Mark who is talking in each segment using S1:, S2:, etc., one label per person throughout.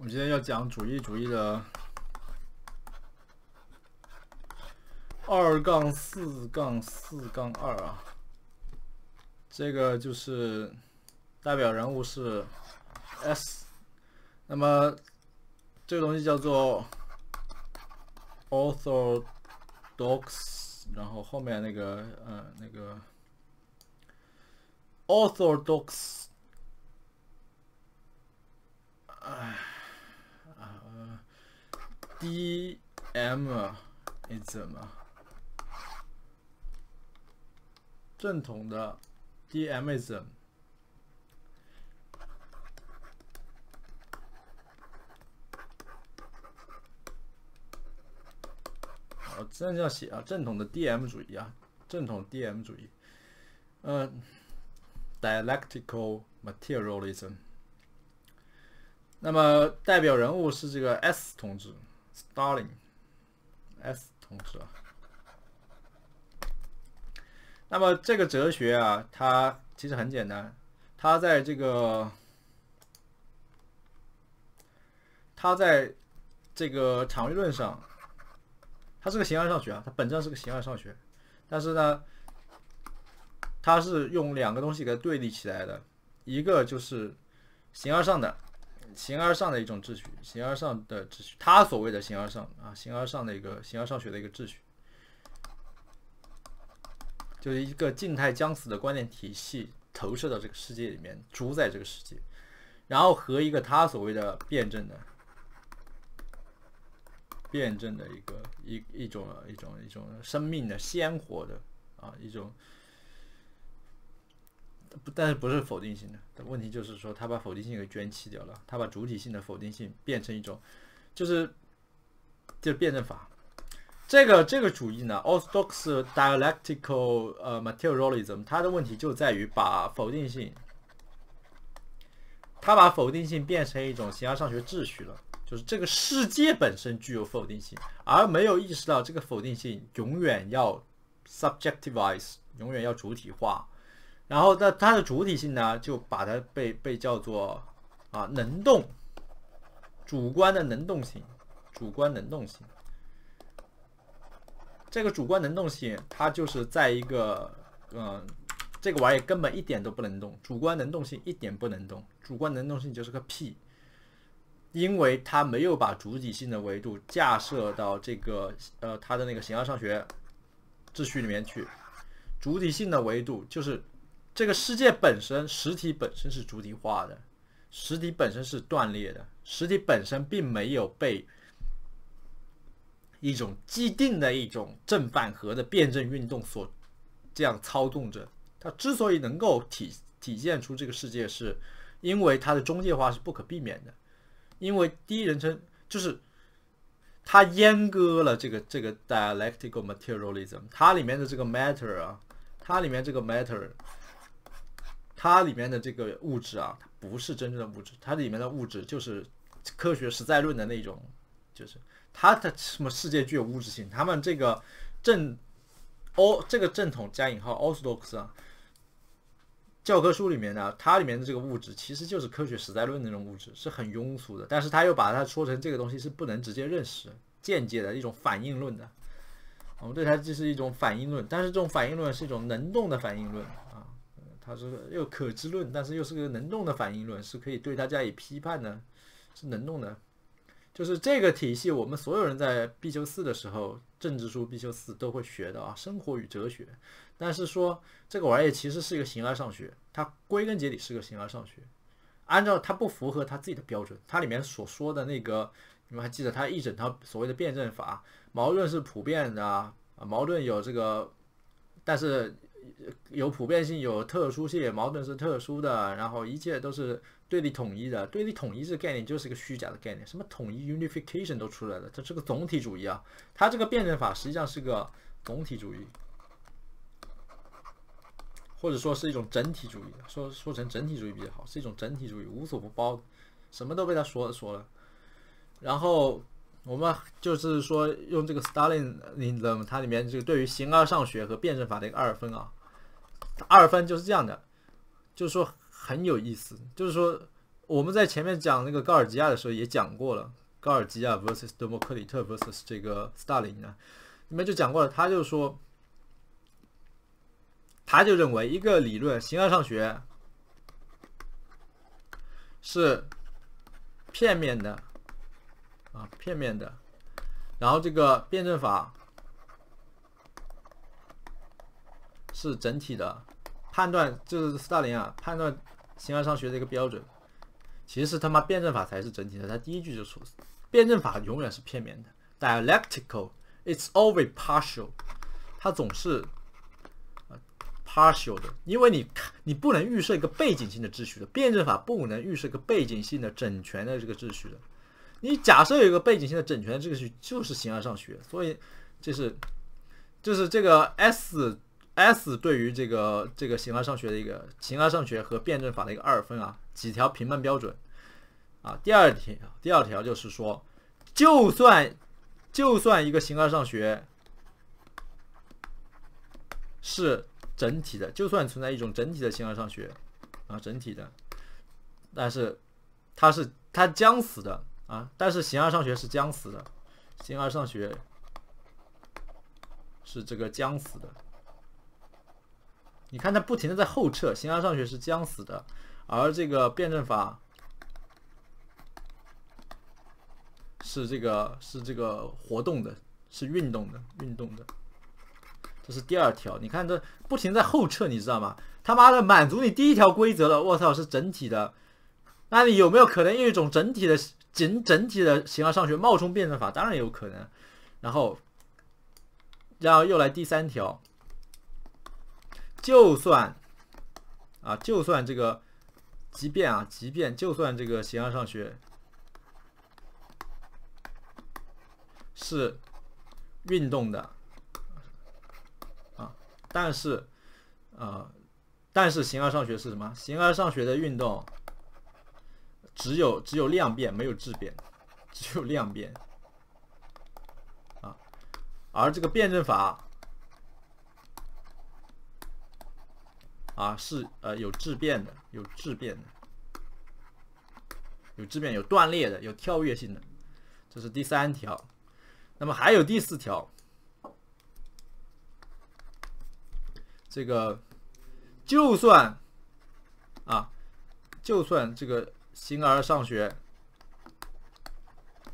S1: 我们今天要讲主义主义的二杠四杠四杠二啊，这个就是代表人物是 S，那么这个东西叫做 Orthodox，然后后面那个呃那个 Orthodox，哎。Dmism 正统的 Dmism，好，这样写啊，正统的 Dm 主义啊，正统 Dm 主义，嗯，dialectical materialism，那么代表人物是这个 S 同志。Stalin，S 同志啊。那么这个哲学啊，它其实很简单。它在这个，它在这个场域论上，它是个形而上学啊，它本质上是个形而上学。但是呢，它是用两个东西给它对立起来的，一个就是形而上的。形而上的一种秩序，形而上的秩序，他所谓的形而上啊，形而上的一个形而上学的一个秩序，就是一个静态将死的观念体系投射到这个世界里面，主宰这个世界，然后和一个他所谓的辩证的、辩证的一个一一种一种一种生命的鲜活的啊一种。不，但是不是否定性的。问题就是说，他把否定性给捐弃掉了，他把主体性的否定性变成一种，就是就辩证法。这个这个主义呢，orthodox dialectical 呃 materialism，它的问题就在于把否定性，他把否定性变成一种形而上学秩序了，就是这个世界本身具有否定性，而没有意识到这个否定性永远要 subjectivize，永远要主体化。然后，那它的主体性呢，就把它被被叫做啊能动，主观的能动性，主观能动性。这个主观能动性，它就是在一个嗯，这个玩意儿根本一点都不能动，主观能动性一点不能动，主观能动性就是个屁，因为它没有把主体性的维度架设到这个呃它的那个形而上学秩序里面去，主体性的维度就是。这个世界本身，实体本身是主体化的，实体本身是断裂的，实体本身并没有被一种既定的一种正反合的辩证运动所这样操纵着。它之所以能够体体现出这个世界，是因为它的中介化是不可避免的。因为第一人称就是它阉割了这个这个 dialectical materialism，它里面的这个 matter 啊，它里面这个 matter。它里面的这个物质啊，它不是真正的物质，它里面的物质就是科学实在论的那种，就是它的什么世界具有物质性。他们这个正奥这个正统加引号 orthodox 啊，教科书里面的它里面的这个物质其实就是科学实在论那种物质，是很庸俗的。但是他又把它说成这个东西是不能直接认识，间接的一种反应论的。我们对它这是一种反应论，但是这种反应论是一种能动的反应论。它是又可知论，但是又是个能动的反应论，是可以对它加以批判的，是能动的。就是这个体系，我们所有人在必修四的时候，政治书必修四都会学的啊，生活与哲学。但是说这个玩意儿其实是一个形而上学，它归根结底是个形而上学。按照它不符合它自己的标准，它里面所说的那个，你们还记得它一整套所谓的辩证法，矛盾是普遍的，啊，矛盾有这个，但是。有普遍性，有特殊性，矛盾是特殊的，然后一切都是对立统一的。对立统一这个概念就是个虚假的概念，什么统一 （unification） 都出来了，它是个总体主义啊！它这个辩证法实际上是个总体主义，或者说是一种整体主义，说说成整体主义比较好，是一种整体主义，无所不包什么都被他说说了。然后。我们就是说，用这个 s t a l i n g 里的，它里面这个对于形而上学和辩证法的一个二分啊，二分就是这样的，就是说很有意思，就是说我们在前面讲那个高尔基亚的时候也讲过了，高尔基亚 vs 德谟克里特 vs 这个斯大林呢，里面就讲过了，他就说，他就认为一个理论形而上学是片面的。啊，片面的。然后这个辩证法是整体的判断，就是斯大林啊判断《形而上学》的一个标准，其实是他妈辩证法才是整体的。他第一句就出，辩证法永远是片面的，dialectical，it's always partial，它总是 partial 的，因为你你不能预设一个背景性的秩序的，辩证法不能预设一个背景性的整全的这个秩序的。你假设有一个背景，现在整全这个是就是形而上学，所以这是就是这个 s s 对于这个这个形而上学的一个形而上学和辩证法的一个二分啊，几条评判标准啊。第二条，第二条就是说，就算就算一个形而上学是整体的，就算存在一种整体的形而上学啊，整体的，但是它是它将死的。啊！但是形而上学是将死的，形而上学是这个将死的。你看他不停的在后撤，形而上学是将死的，而这个辩证法是这个是这个活动的，是运动的，运动的。这是第二条，你看这不停在后撤，你知道吗？他妈的满足你第一条规则了，我操是整体的，那你有没有可能用一种整体的？整整体的形而上学冒充辩证法，当然有可能。然后，然后又来第三条，就算啊，就算这个，即便啊，即便就算这个形而上学是运动的啊，但是呃，但是形而上学是什么？形而上学的运动。只有只有量变没有质变，只有量变，啊，而这个辩证法，啊是呃有质变的，有质变的，有质变有断裂的，有跳跃性的，这是第三条。那么还有第四条，这个就算，啊，就算这个。形而上学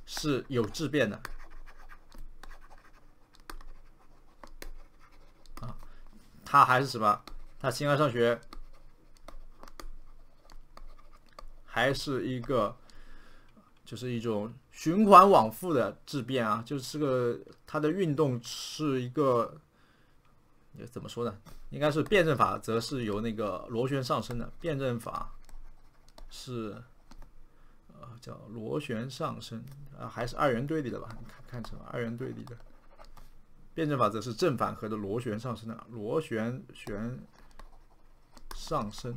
S1: 是有质变的啊，它还是什么？它形而上学还是一个，就是一种循环往复的质变啊，就是个它的运动是一个怎么说呢？应该是辩证法则是由那个螺旋上升的，辩证法是。叫螺旋上升啊，还是二元对立的吧？看看成二元对立的辩证法则是正反合的螺旋上升的螺旋旋上升。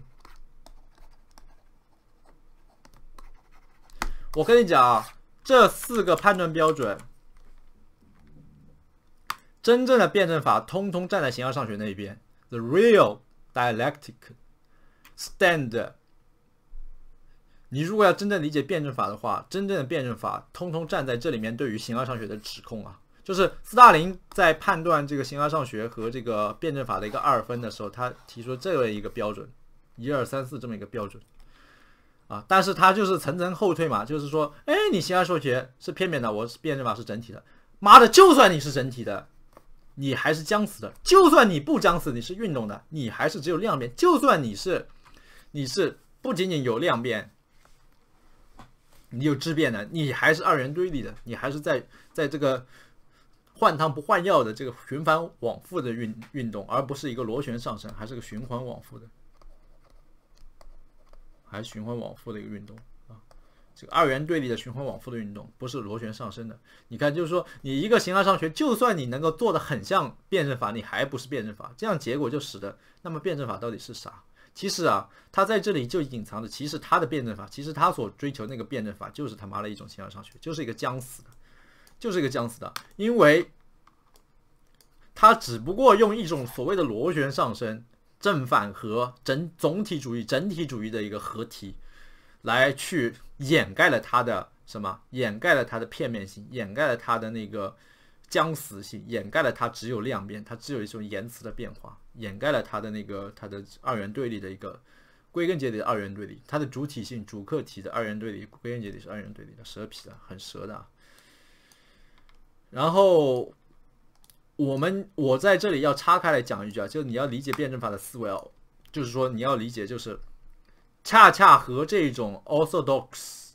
S1: 我跟你讲啊，这四个判断标准，真正的辩证法通通站在形而上学那一边。The real dialectic stand. 你如果要真正理解辩证法的话，真正的辩证法通通站在这里面，对于形而上学的指控啊，就是斯大林在判断这个形而上学和这个辩证法的一个二分的时候，他提出这样一个标准，一二三四这么一个标准，啊，但是他就是层层后退嘛，就是说，哎，你形而上学是片面的，我是辩证法是整体的，妈的，就算你是整体的，你还是僵死的；，就算你不僵死，你是运动的，你还是只有量变；，就算你是，你是不仅仅有量变。你有质变的，你还是二元对立的，你还是在在这个换汤不换药的这个循环往复的运运动，而不是一个螺旋上升，还是个循环往复的，还是循环往复的一个运动啊。这个二元对立的循环往复的运动不是螺旋上升的。你看，就是说你一个形而上学，就算你能够做的很像辩证法，你还不是辩证法，这样结果就使得那么辩证法到底是啥？其实啊，他在这里就隐藏着，其实他的辩证法，其实他所追求那个辩证法，就是他妈的一种形而上学，就是一个将死的，就是一个将死的，因为他只不过用一种所谓的螺旋上升、正反和整总体主义、整体主义的一个合体，来去掩盖了他的什么？掩盖了他的片面性，掩盖了他的那个僵死性，掩盖了它只有量变，它只有一种言辞的变化。掩盖了他的那个他的二元对立的一个，归根结底的二元对立，它的主体性主客体的二元对立，归根结底是二元对立的蛇皮的，很蛇的。啊。然后我们我在这里要插开来讲一句啊，就你要理解辩证法的思维，哦，就是说你要理解就是恰恰和这种 orthodox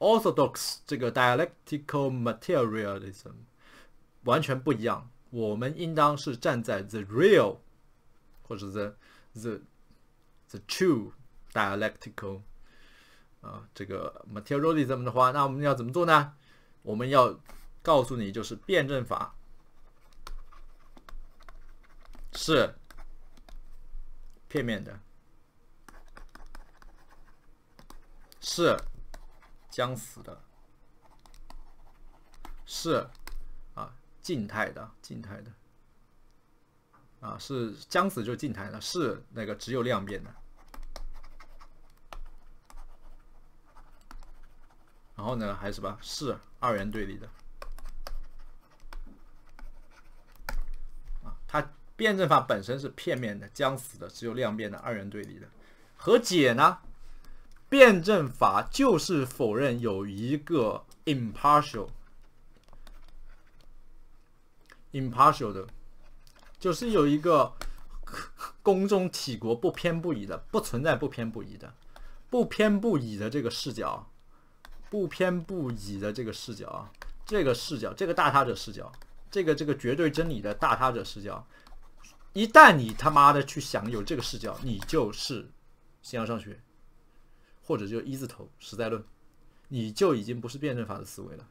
S1: orthodox 这个 dialectical materialism 完全不一样，我们应当是站在 the real。或者 the the the true dialectical 啊，这个 materialism 的话，那我们要怎么做呢？我们要告诉你，就是辩证法是片面的，是将死的，是啊，静态的，静态的。啊，是将死就进台的，是那个只有量变的。然后呢，还什么？是二元对立的。啊，它辩证法本身是片面的、将死的、只有量变的、二元对立的。何解呢？辩证法就是否认有一个 impartial impartial 的。就是有一个 公中体国不偏不倚的，不存在不偏不倚的，不偏不倚的这个视角，不偏不倚的这个视角啊，这个视角，这个大他者视角，这个这个绝对真理的大他者视角，一旦你他妈的去想有这个视角，你就是形而上学，或者就一字头实在论，你就已经不是辩证法的思维了。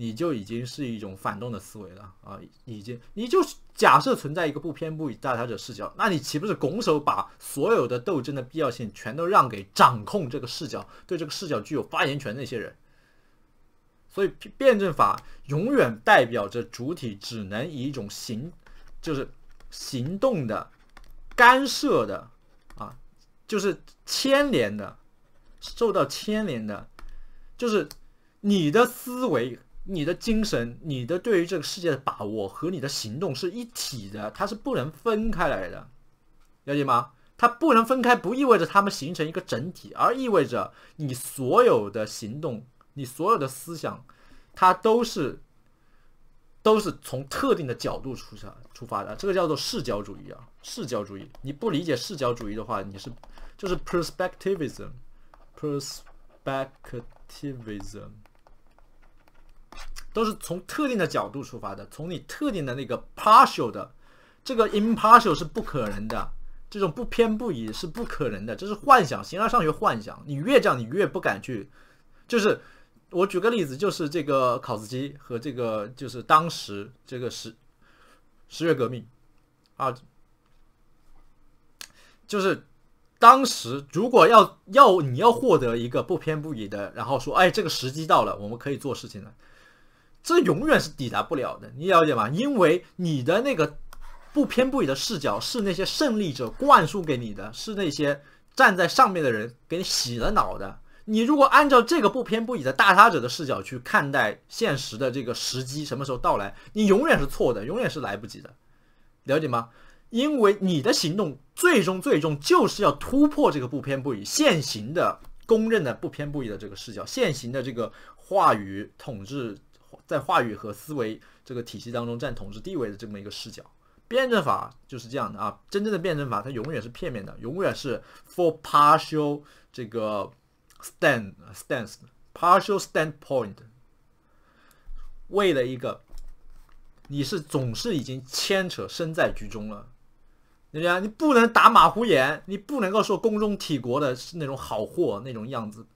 S1: 你就已经是一种反动的思维了啊！已经，你就是假设存在一个不偏不倚、大他者视角，那你岂不是拱手把所有的斗争的必要性全都让给掌控这个视角、对这个视角具有发言权那些人？所以，辩证法永远代表着主体只能以一种行，就是行动的、干涉的，啊，就是牵连的、受到牵连的，就是你的思维。你的精神，你的对于这个世界的把握和你的行动是一体的，它是不能分开来的，了解吗？它不能分开，不意味着它们形成一个整体，而意味着你所有的行动，你所有的思想，它都是，都是从特定的角度出出出发的。这个叫做视角主义啊，视角主义。你不理解视角主义的话，你是就是 perspectivism，perspectivism。都是从特定的角度出发的，从你特定的那个 partial 的，这个 impartial 是不可能的，这种不偏不倚是不可能的，这是幻想，形而上学幻想。你越这样，你越不敢去。就是我举个例子，就是这个考茨基和这个，就是当时这个十十月革命啊，就是当时如果要要你要获得一个不偏不倚的，然后说，哎，这个时机到了，我们可以做事情了。这永远是抵达不了的，你了解吗？因为你的那个不偏不倚的视角是那些胜利者灌输给你的，是那些站在上面的人给你洗了脑的。你如果按照这个不偏不倚的大杀者的视角去看待现实的这个时机什么时候到来，你永远是错的，永远是来不及的，了解吗？因为你的行动最终最终就是要突破这个不偏不倚现行的公认的不偏不倚的这个视角，现行的这个话语统治。在话语和思维这个体系当中占统治地位的这么一个视角，辩证法就是这样的啊。真正的辩证法，它永远是片面的，永远是 for partial 这个 stand stance，partial standpoint。为了一个，你是总是已经牵扯身在局中了，对不对？你不能打马虎眼，你不能够说公众体国的是那种好货那种样子，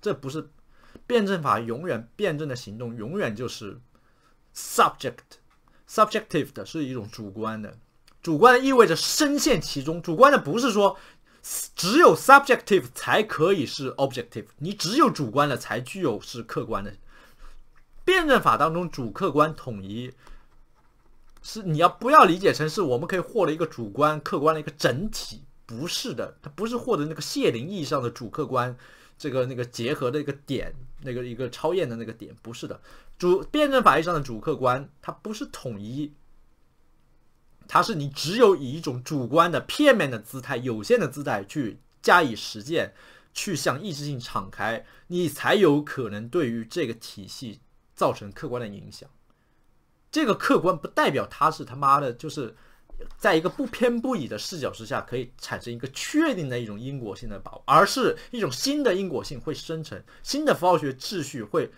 S1: 这不是。辩证法永远辩证的行动永远就是 subject，subjective 的是一种主观的，主观的意味着深陷其中，主观的不是说只有 subjective 才可以是 objective，你只有主观的才具有是客观的。辩证法当中主客观统一，是你要不要理解成是我们可以获得一个主观客观的一个整体？不是的，它不是获得那个谢林意义上的主客观。这个那个结合的一个点，那个一个超验的那个点，不是的。主辩证法意义上的主客观，它不是统一，它是你只有以一种主观的片面的姿态、有限的姿态去加以实践，去向意志性敞开，你才有可能对于这个体系造成客观的影响。这个客观不代表他是他妈的，就是。在一个不偏不倚的视角之下，可以产生一个确定的一种因果性的把握，而是一种新的因果性会生成，新的符号学秩序会，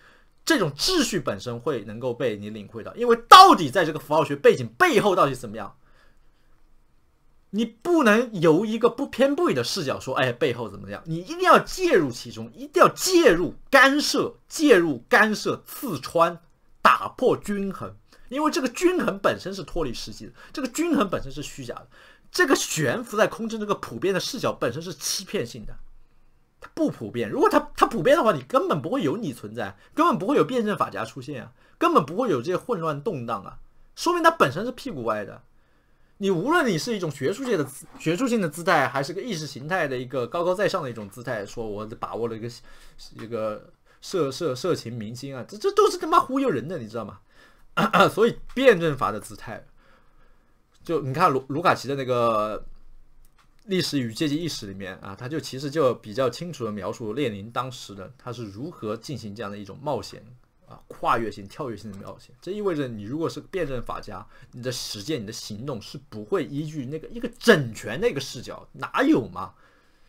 S1: 这种秩序本身会能够被你领会到。因为到底在这个符号学背景背后到底怎么样，你不能由一个不偏不倚的视角说，哎，背后怎么样？你一定要介入其中，一定要介入、干涉、介入、干涉、刺穿、打破均衡。因为这个均衡本身是脱离实际的，这个均衡本身是虚假的，这个悬浮在空中这个普遍的视角本身是欺骗性的，它不普遍。如果它它普遍的话，你根本不会有你存在，根本不会有辩证法家出现啊，根本不会有这些混乱动荡啊，说明它本身是屁股歪的。你无论你是一种学术界的学术性的姿态，还是个意识形态的一个高高在上的一种姿态，说我把握了一个一个色色色情明星啊，这这都是他妈忽悠人的，你知道吗？所以，辩证法的姿态，就你看卢卢卡奇的那个《历史与阶级意识》里面啊，他就其实就比较清楚的描述列宁当时的他是如何进行这样的一种冒险啊，跨越性、跳跃性的冒险。这意味着，你如果是辩证法家，你的实践、你的行动是不会依据那个一个整全那个视角，哪有嘛？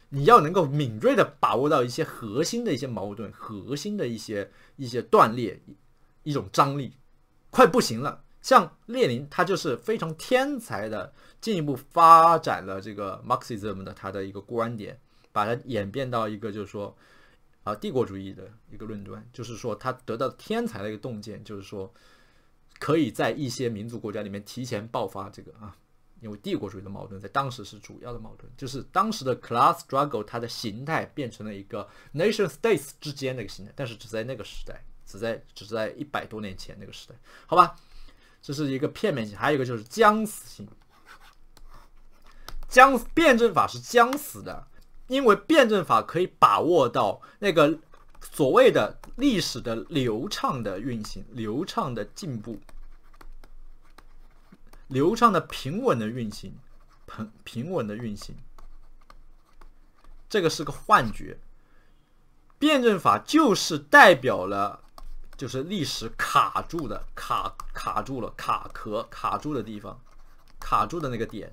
S1: 你要能够敏锐的把握到一些核心的一些矛盾、核心的一些一些断裂、一种张力。快不行了。像列宁，他就是非常天才的，进一步发展了这个 Marxism 的他的一个观点，把它演变到一个就是说，啊帝国主义的一个论断，就是说他得到天才的一个洞见，就是说可以在一些民族国家里面提前爆发这个啊，因为帝国主义的矛盾在当时是主要的矛盾，就是当时的 class struggle 它的形态变成了一个 nation states 之间的一个形态，但是只在那个时代。只在只在一百多年前那个时代，好吧，这是一个片面性，还有一个就是将死性。将辩证法是将死的，因为辩证法可以把握到那个所谓的历史的流畅的运行、流畅的进步、流畅的平稳的运行、平平稳的运行，这个是个幻觉。辩证法就是代表了。就是历史卡住的卡卡住了卡壳卡住的地方，卡住的那个点，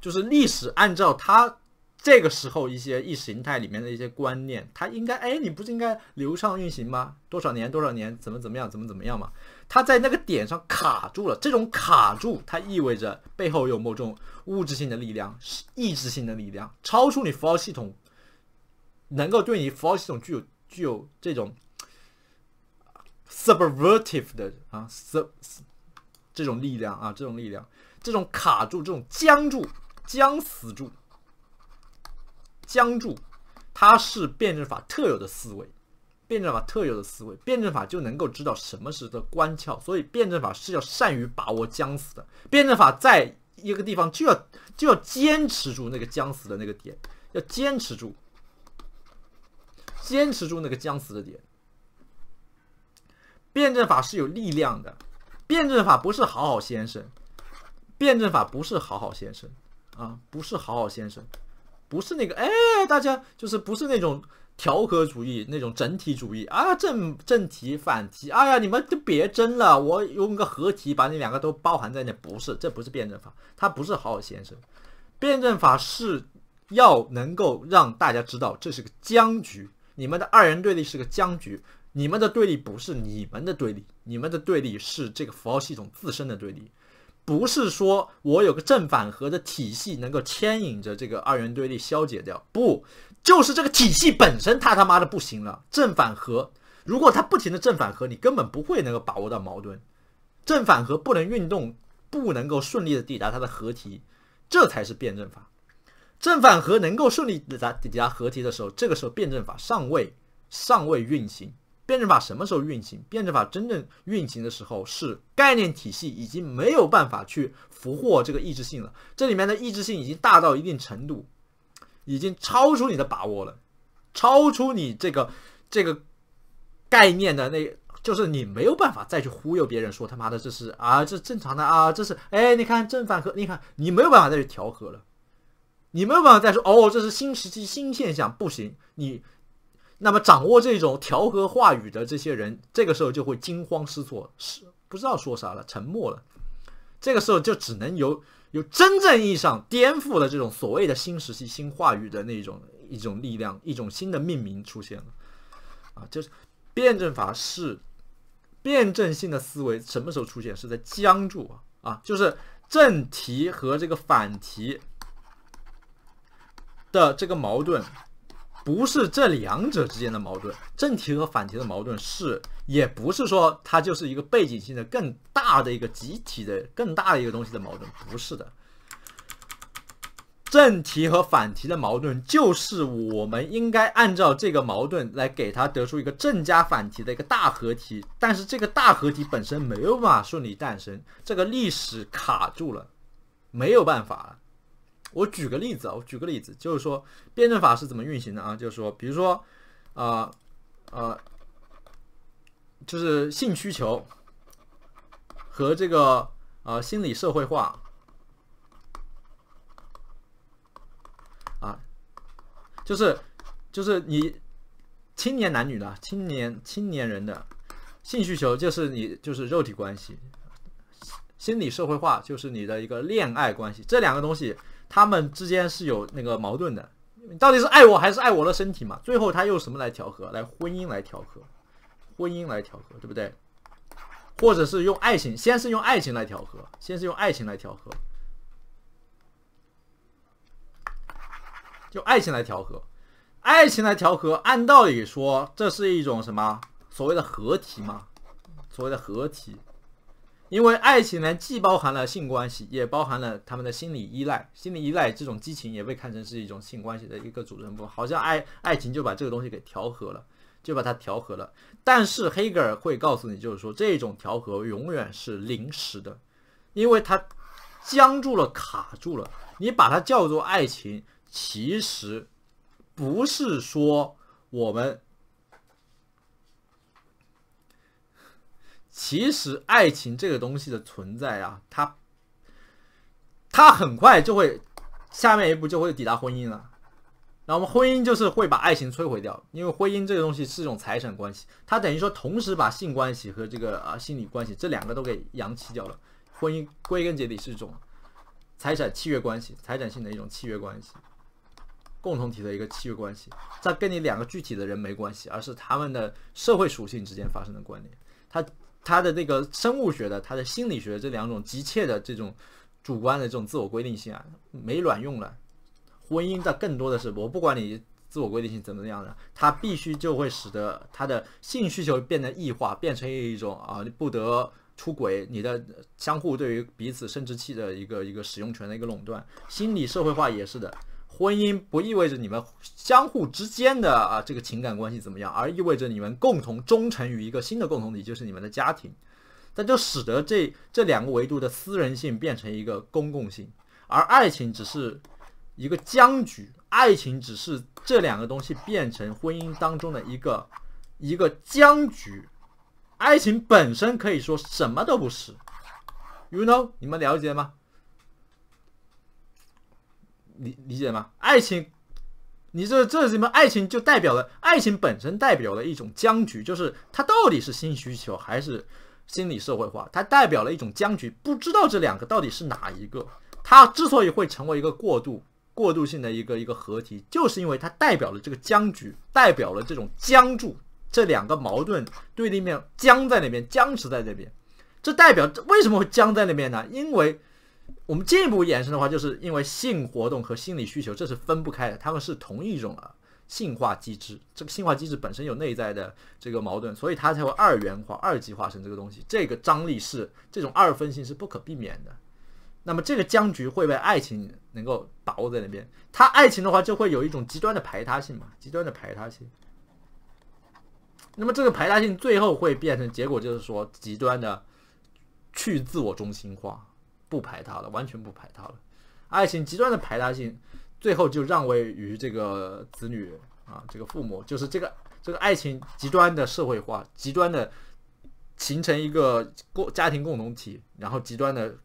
S1: 就是历史按照它这个时候一些意识形态里面的一些观念，它应该哎，你不是应该流畅运行吗？多少年多少年怎么怎么样怎么怎么样嘛？它在那个点上卡住了，这种卡住它意味着背后有某种物质性的力量、意志性的力量，超出你符号系统能够对你符号系统具有具有这种。subvertive 的啊，sub 这种力量啊，这种力量，这种卡住，这种僵住，僵死住，僵住，它是辩证法特有的思维，辩证法特有的思维，辩证法就能够知道什么是的关窍，所以辩证法是要善于把握僵死的，辩证法在一个地方就要就要坚持住那个僵死的那个点，要坚持住，坚持住那个僵死的点。辩证法是有力量的，辩证法不是好好先生，辩证法不是好好先生啊，不是好好先生，不是那个哎，大家就是不是那种调和主义、那种整体主义啊，正正题反题，哎呀，你们就别争了，我用个合题把你两个都包含在内，不是，这不是辩证法，它不是好好先生，辩证法是要能够让大家知道这是个僵局，你们的二人对立是个僵局。你们的对立不是你们的对立，你们的对立是这个符号系统自身的对立，不是说我有个正反合的体系能够牵引着这个二元对立消解掉，不，就是这个体系本身它他妈的不行了。正反合如果它不停的正反合，你根本不会能够把握到矛盾。正反合不能运动，不能够顺利的抵达它的合题，这才是辩证法。正反合能够顺利抵达抵达合题的时候，这个时候辩证法尚未尚未运行。辩证法什么时候运行？辩证法真正运行的时候，是概念体系已经没有办法去俘获这个意志性了。这里面的意志性已经大到一定程度，已经超出你的把握了，超出你这个这个概念的那，就是你没有办法再去忽悠别人说他妈的这是啊，这正常的啊，这是哎，你看正反合，你看你没有办法再去调和了，你没有办法再说哦，这是新时期新现象，不行，你。那么掌握这种调和话语的这些人，这个时候就会惊慌失措，是不知道说啥了，沉默了。这个时候就只能有有真正意义上颠覆了这种所谓的新时期新话语的那种一种力量，一种新的命名出现了。啊，就是辩证法是辩证性的思维，什么时候出现？是在僵住啊啊，就是正题和这个反题的这个矛盾。不是这两者之间的矛盾，正题和反题的矛盾是，也不是说它就是一个背景性的、更大的一个集体的、更大的一个东西的矛盾，不是的。正题和反题的矛盾就是我们应该按照这个矛盾来给它得出一个正加反题的一个大合题，但是这个大合题本身没有办法顺利诞生，这个历史卡住了，没有办法。我举个例子啊，我举个例子，就是说辩证法是怎么运行的啊？就是说，比如说，啊啊，就是性需求和这个啊心理社会化啊，就是就是你青年男女的青年青年人的性需求，就是你就是肉体关系，心理社会化就是你的一个恋爱关系，这两个东西。他们之间是有那个矛盾的，到底是爱我还是爱我的身体嘛？最后他用什么来调和？来婚姻来调和，婚姻来调和，对不对？或者是用爱情，先是用爱情来调和，先是用爱情来调和，就爱情来调和，爱情来调和。按道理说，这是一种什么所谓的合体嘛？所谓的合体。因为爱情呢，既包含了性关系，也包含了他们的心理依赖。心理依赖这种激情也被看成是一种性关系的一个组成部分，好像爱爱情就把这个东西给调和了，就把它调和了。但是黑格尔会告诉你，就是说这种调和永远是临时的，因为它僵住了、卡住了。你把它叫做爱情，其实不是说我们。其实爱情这个东西的存在啊，它，它很快就会，下面一步就会抵达婚姻了。那我们婚姻就是会把爱情摧毁掉，因为婚姻这个东西是一种财产关系，它等于说同时把性关系和这个啊心理关系这两个都给扬弃掉了。婚姻归根结底是一种财产契约关系，财产性的一种契约关系，共同体的一个契约关系，它跟你两个具体的人没关系，而是他们的社会属性之间发生的关联，它。他的那个生物学的，他的心理学这两种急切的这种主观的这种自我规定性啊，没卵用了。婚姻的更多的是我不管你自我规定性怎么样的，他必须就会使得他的性需求变得异化，变成一种啊，你不得出轨，你的相互对于彼此生殖器的一个一个使用权的一个垄断。心理社会化也是的。婚姻不意味着你们相互之间的啊这个情感关系怎么样，而意味着你们共同忠诚于一个新的共同体，就是你们的家庭。那就使得这这两个维度的私人性变成一个公共性，而爱情只是一个僵局，爱情只是这两个东西变成婚姻当中的一个一个僵局。爱情本身可以说什么都不是，you know，你们了解吗？理理解吗？爱情，你这这什么爱情就代表了爱情本身代表了一种僵局，就是它到底是新需求还是心理社会化，它代表了一种僵局，不知道这两个到底是哪一个。它之所以会成为一个过渡、过渡性的一个一个合体，就是因为它代表了这个僵局，代表了这种僵住，这两个矛盾对立面僵在那边，僵持在那边。这代表为什么会僵在那边呢？因为我们进一步延伸的话，就是因为性活动和心理需求这是分不开的，他们是同一种啊性化机制。这个性化机制本身有内在的这个矛盾，所以它才会二元化、二级化成这个东西。这个张力是这种二分性是不可避免的。那么这个僵局会被爱情能够把握在那边，他爱情的话就会有一种极端的排他性嘛，极端的排他性。那么这个排他性最后会变成结果就是说极端的去自我中心化。不排他了，完全不排他了。爱情极端的排他性，最后就让位于这个子女啊，这个父母就是这个这个爱情极端的社会化，极端的形成一个共家庭共同体，然后极端的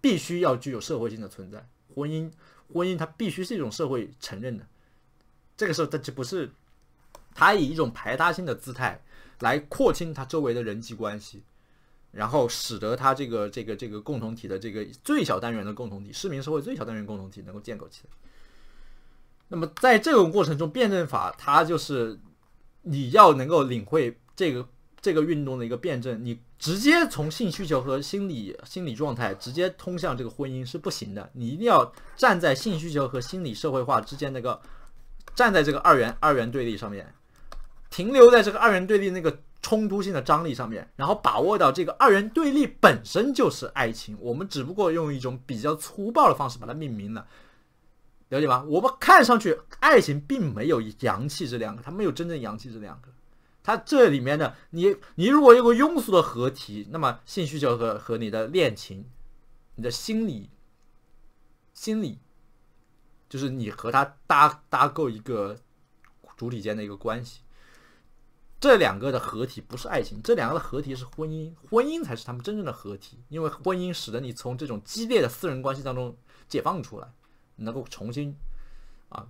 S1: 必须要具有社会性的存在。婚姻婚姻它必须是一种社会承认的，这个时候它就不是，他以一种排他性的姿态来扩清他周围的人际关系。然后使得它这个这个这个共同体的这个最小单元的共同体，市民社会最小单元共同体能够建构起来。那么在这个过程中，辩证法它就是你要能够领会这个这个运动的一个辩证。你直接从性需求和心理心理状态直接通向这个婚姻是不行的，你一定要站在性需求和心理社会化之间那个站在这个二元二元对立上面，停留在这个二元对立那个。冲突性的张力上面，然后把握到这个二人对立本身就是爱情，我们只不过用一种比较粗暴的方式把它命名了，了解吗？我们看上去爱情并没有阳气这两个，它没有真正阳气这两个，它这里面呢，你你如果有个庸俗的合体，那么性需求和和你的恋情，你的心理心理，就是你和他搭搭够一个主体间的一个关系。这两个的合体不是爱情，这两个的合体是婚姻，婚姻才是他们真正的合体。因为婚姻使得你从这种激烈的私人关系当中解放出来，能够重新，啊，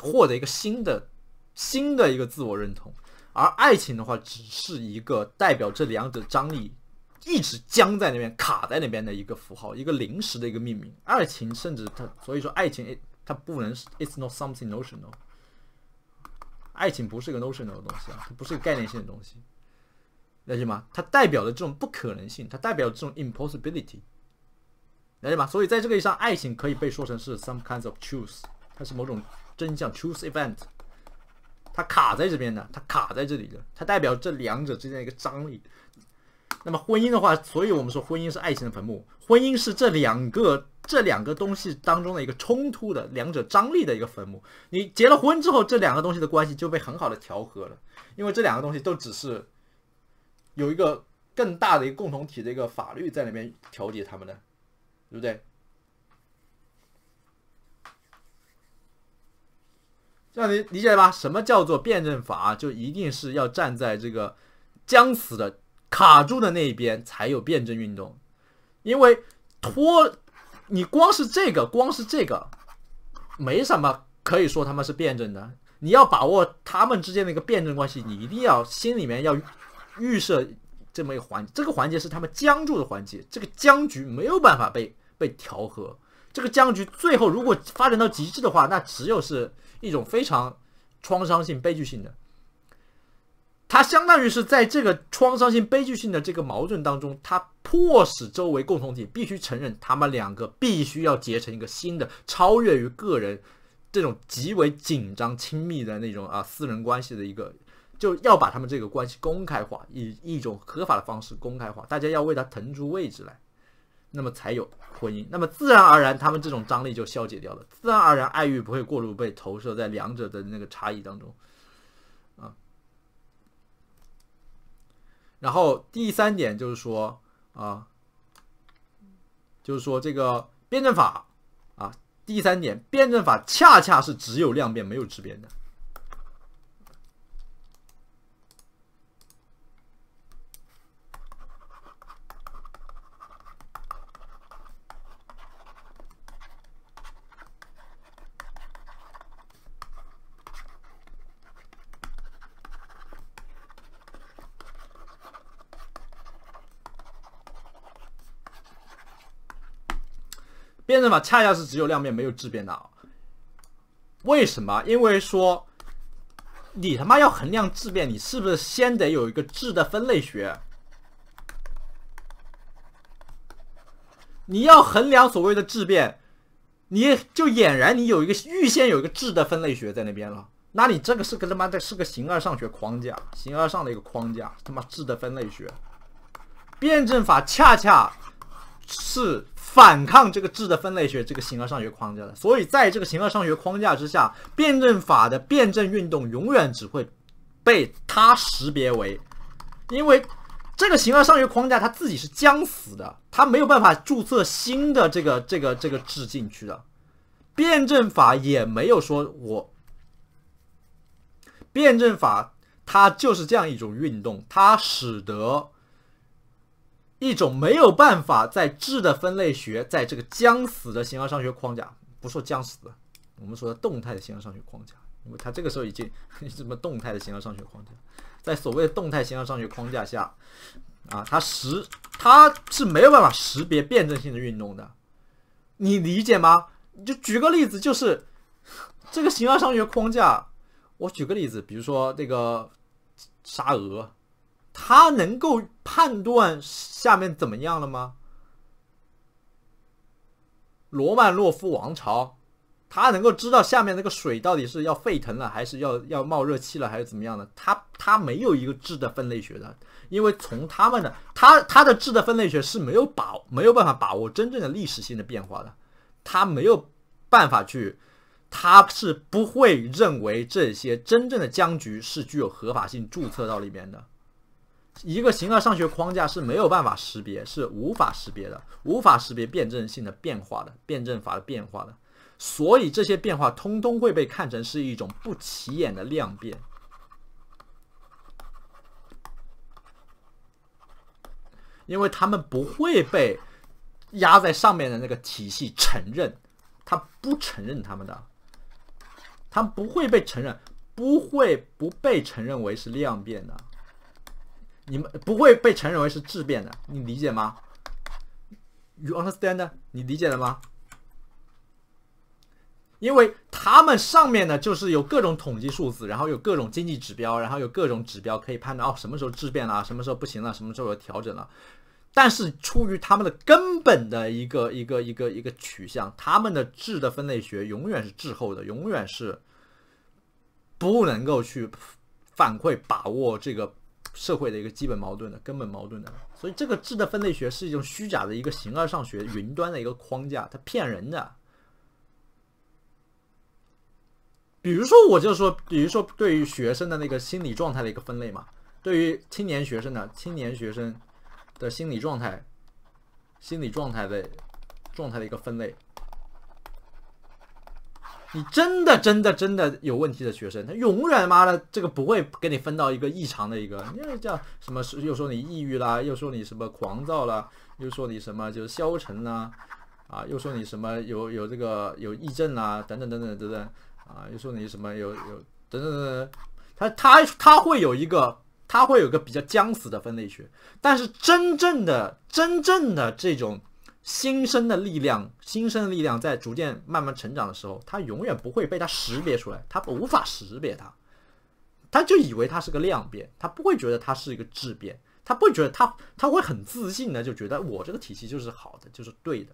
S1: 获得一个新的、新的一个自我认同。而爱情的话，只是一个代表这两者张力一直僵在那边、卡在那边的一个符号，一个临时的一个命名。爱情甚至它，所以说爱情，它不能是，it's not something n o t i o n a l 爱情不是个 notion 的东西啊，它不是个概念性的东西。了解吗？它代表的这种不可能性，它代表这种 impossibility，了解吗？所以在这个意义上，爱情可以被说成是 some kinds of truth，它是某种真相 truth event，它卡在这边的，它卡在这里的，它代表这两者之间一个张力。那么婚姻的话，所以我们说婚姻是爱情的坟墓，婚姻是这两个这两个东西当中的一个冲突的两者张力的一个坟墓。你结了婚之后，这两个东西的关系就被很好的调和了，因为这两个东西都只是有一个更大的一个共同体的一个法律在里面调节他们的，对不对？这样你理解吧？什么叫做辩证法？就一定是要站在这个将死的。卡住的那一边才有辩证运动，因为拖，你光是这个，光是这个，没什么可以说他们是辩证的。你要把握他们之间的一个辩证关系，你一定要心里面要预设这么一个环，这个环节是他们僵住的环节，这个僵局没有办法被被调和。这个僵局最后如果发展到极致的话，那只有是一种非常创伤性、悲剧性的。他相当于是在这个创伤性、悲剧性的这个矛盾当中，他迫使周围共同体必须承认，他们两个必须要结成一个新的、超越于个人这种极为紧张、亲密的那种啊私人关系的一个，就要把他们这个关系公开化，以一种合法的方式公开化，大家要为他腾出位置来，那么才有婚姻。那么自然而然，他们这种张力就消解掉了，自然而然，爱欲不会过度被投射在两者的那个差异当中。然后第三点就是说，啊，就是说这个辩证法啊，第三点，辩证法恰恰是只有量变没有质变的。辩证法恰恰是只有量变没有质变的，为什么？因为说你他妈要衡量质变，你是不是先得有一个质的分类学？你要衡量所谓的质变，你就俨然你有一个预先有一个质的分类学在那边了，那你这个是个他妈的是个形而上学框架，形而上的一个框架，他妈质的分类学，辩证法恰恰。是反抗这个质的分类学这个形而上学框架的，所以在这个形而上学框架之下，辩证法的辩证运动永远只会被它识别为，因为这个形而上学框架它自己是将死的，它没有办法注册新的这个这个这个质进去的，辩证法也没有说我，辩证法它就是这样一种运动，它使得。一种没有办法在质的分类学，在这个将死的形而上学框架，不说将死的，我们说的动态的形而上学框架，因为它这个时候已经什么动态的形而上学框架，在所谓的动态形而上学框架下，啊，它识它是没有办法识别辩证性的运动的，你理解吗？就举个例子，就是这个形而上学框架，我举个例子，比如说那个沙俄。他能够判断下面怎么样了吗？罗曼诺夫王朝，他能够知道下面那个水到底是要沸腾了，还是要要冒热气了，还是怎么样的？他他没有一个质的分类学的，因为从他们的他他的质的分类学是没有把没有办法把握真正的历史性的变化的，他没有办法去，他是不会认为这些真正的僵局是具有合法性注册到里面的。一个形而上学框架是没有办法识别，是无法识别的，无法识别辩证性的变化的，辩证法的变化的，所以这些变化通通会被看成是一种不起眼的量变，因为他们不会被压在上面的那个体系承认，他不承认他们的，他们不会被承认，不会不被承认为是量变的。你们不会被承认为是质变的，你理解吗？You understand？你理解了吗？因为他们上面呢，就是有各种统计数字，然后有各种经济指标，然后有各种指标可以判断哦，什么时候质变了，什么时候不行了，什么时候要调整了。但是出于他们的根本的一个一个一个一个取向，他们的质的分类学永远是滞后的，永远是不能够去反馈把握这个。社会的一个基本矛盾的根本矛盾的，所以这个质的分类学是一种虚假的一个形而上学云端的一个框架，它骗人的。比如说，我就说，比如说，对于学生的那个心理状态的一个分类嘛，对于青年学生的青年学生的心理状态，心理状态的，状态的一个分类。你真的真的真的有问题的学生，他永远妈的这个不会给你分到一个异常的一个，因为叫什么？又说你抑郁啦，又说你什么狂躁啦，又说你什么就是消沉啦，啊，又说你什么有有这个有抑郁症啦，等等等等等等，啊，又说你什么有有等等等等，他他他会有一个他会有一个比较僵死的分类学，但是真正的真正的这种。新生的力量，新生的力量在逐渐慢慢成长的时候，它永远不会被它识别出来，它无法识别它，它就以为它是个量变，它不会觉得它是一个质变，它不觉得它，它会很自信的就觉得我这个体系就是好的，就是对的。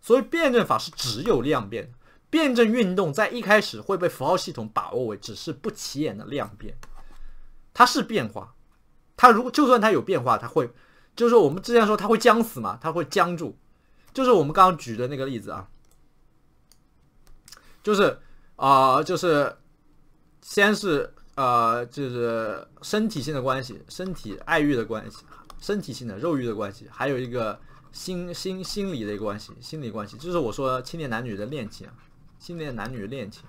S1: 所以辩证法是只有量变，辩证运动在一开始会被符号系统把握为只是不起眼的量变，它是变化，它如果就算它有变化，它会就是说，我们之前说它会僵死嘛，它会僵住。就是我们刚刚举的那个例子啊，就是啊，就是先是呃，就是身体性的关系，身体爱欲的关系，身体性的肉欲的关系，还有一个心心心理的一个关系，心理关系，就是我说青年男女的恋情啊，青年男女的恋情，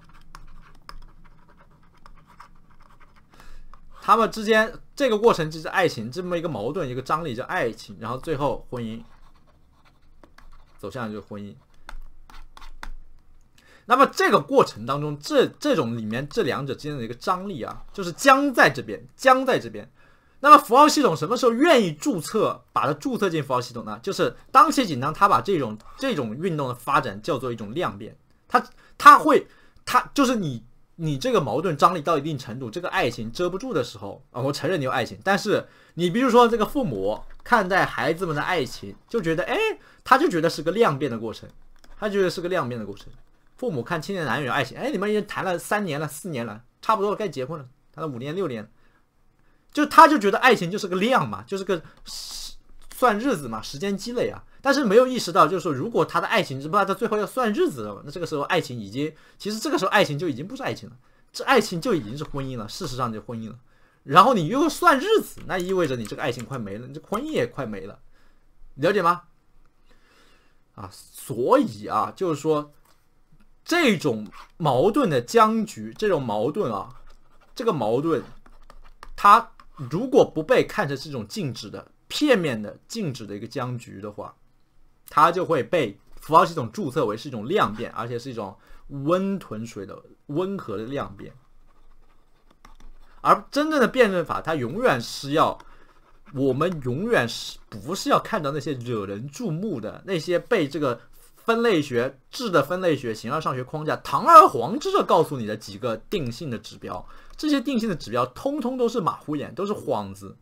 S1: 他们之间这个过程就是爱情这么一个矛盾一个张力叫爱情，然后最后婚姻。走向就是婚姻，那么这个过程当中，这这种里面这两者之间的一个张力啊，就是僵在这边，僵在这边。那么符号系统什么时候愿意注册把它注册进符号系统呢？就是当其紧张，他把这种这种运动的发展叫做一种量变，他他会他就是你你这个矛盾张力到一定程度，这个爱情遮不住的时候啊，我承认你有爱情，但是你比如说这个父母看待孩子们的爱情就觉得哎。他就觉得是个量变的过程，他觉得是个量变的过程。父母看青年男女爱情，哎，你们已经谈了三年了、四年了，差不多该结婚了。谈了五年、六年，就他就觉得爱情就是个量嘛，就是个算日子嘛，时间积累啊。但是没有意识到，就是说，如果他的爱情不道他最后要算日子了，那这个时候爱情已经其实这个时候爱情就已经不是爱情了，这爱情就已经是婚姻了，事实上就婚姻了。然后你又算日子，那意味着你这个爱情快没了，你这婚姻也快没了，了解吗？啊，所以啊，就是说，这种矛盾的僵局，这种矛盾啊，这个矛盾，它如果不被看成是一种静止的、片面的、静止的一个僵局的话，它就会被符号系统注册为是一种量变，而且是一种温吞水的、温和的量变。而真正的辩证法，它永远是要。我们永远是不是要看到那些惹人注目的、那些被这个分类学质的分类学形而上学框架堂而皇之的告诉你的几个定性的指标？这些定性的指标通通都是马虎眼，都是幌子。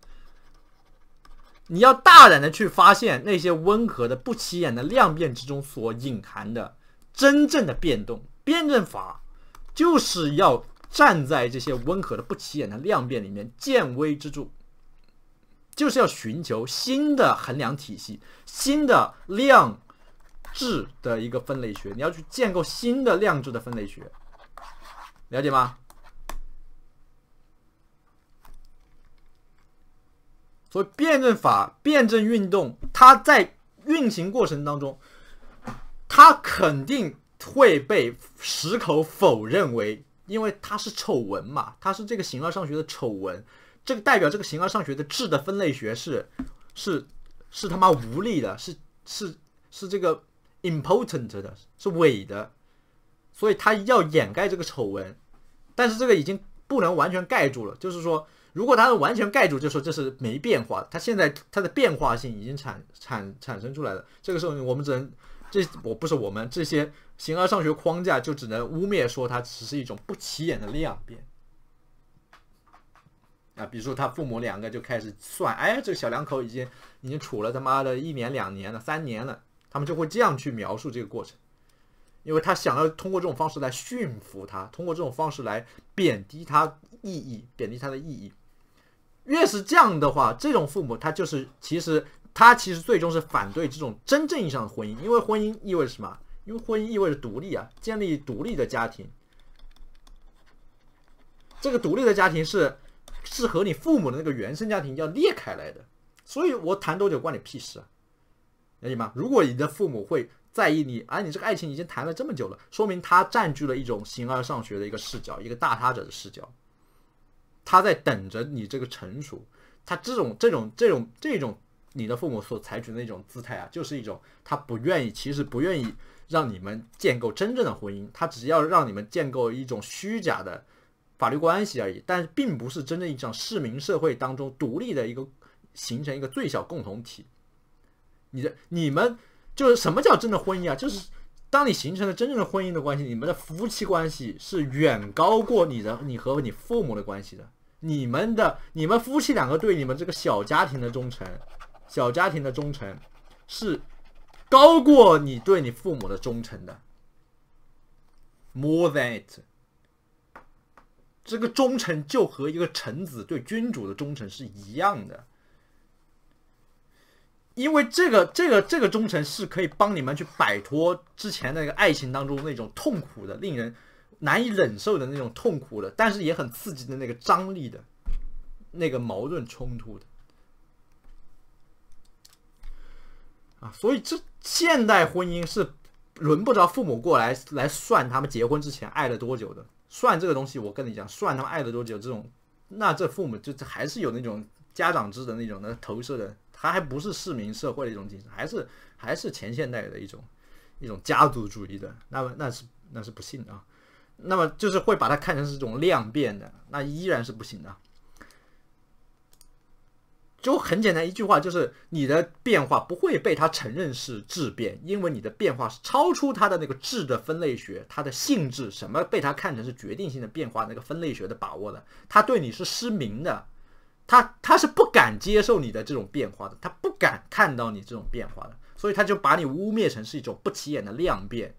S1: 你要大胆的去发现那些温和的、不起眼的量变之中所隐含的真正的变动。辩证法就是要站在这些温和的、不起眼的量变里面见微知著。就是要寻求新的衡量体系、新的量质的一个分类学，你要去建构新的量质的分类学，了解吗？所以，辩证法、辩证运动，它在运行过程当中，它肯定会被矢口否认为，因为它是丑闻嘛，它是这个形而上学的丑闻。这个代表这个形而上学的质的分类学是，是，是他妈无力的，是是是这个 important 的，是伪的，所以它要掩盖这个丑闻，但是这个已经不能完全盖住了。就是说，如果它完全盖住，就是这是没变化的。它现在它的变化性已经产产产生出来了。这个时候我们只能，这我不是我们这些形而上学框架就只能污蔑说它只是一种不起眼的量变。啊，比如说他父母两个就开始算，哎，这个小两口已经已经处了他妈的一年两年了，三年了，他们就会这样去描述这个过程，因为他想要通过这种方式来驯服他，通过这种方式来贬低他意义，贬低他的意义。越是这样的话，这种父母他就是其实他其实最终是反对这种真正意义上的婚姻，因为婚姻意味着什么？因为婚姻意味着独立啊，建立独立的家庭。这个独立的家庭是。是和你父母的那个原生家庭要裂开来的，所以我谈多久关你屁事啊？理解吗？如果你的父母会在意你，而你这个爱情已经谈了这么久了，说明他占据了一种形而上学的一个视角，一个大他者的视角，他在等着你这个成熟。他这种、这种、这种、这种，你的父母所采取的那种姿态啊，就是一种他不愿意，其实不愿意让你们建构真正的婚姻，他只要让你们建构一种虚假的。法律关系而已，但并不是真正意义上市民社会当中独立的一个形成一个最小共同体。你的你们就是什么叫真的婚姻啊？就是当你形成了真正的婚姻的关系，你们的夫妻关系是远高过你的你和你父母的关系的。你们的你们夫妻两个对你们这个小家庭的忠诚，小家庭的忠诚是高过你对你父母的忠诚的。More than it. 这个忠诚就和一个臣子对君主的忠诚是一样的，因为这个这个这个忠诚是可以帮你们去摆脱之前那个爱情当中那种痛苦的、令人难以忍受的那种痛苦的，但是也很刺激的那个张力的、那个矛盾冲突的。啊，所以这现代婚姻是轮不着父母过来来算他们结婚之前爱了多久的。算这个东西，我跟你讲，算他们爱了多久这种，那这父母就还是有那种家长制的那种的投射的，他还不是市民社会的一种精神，还是还是前现代的一种一种家族主义的，那么那是那是不幸的，那么就是会把它看成是种量变的，那依然是不行的。就很简单一句话，就是你的变化不会被他承认是质变，因为你的变化是超出他的那个质的分类学，它的性质什么被他看成是决定性的变化，那个分类学的把握的，他对你是失明的，他他是不敢接受你的这种变化的，他不敢看到你这种变化的，所以他就把你污蔑成是一种不起眼的量变，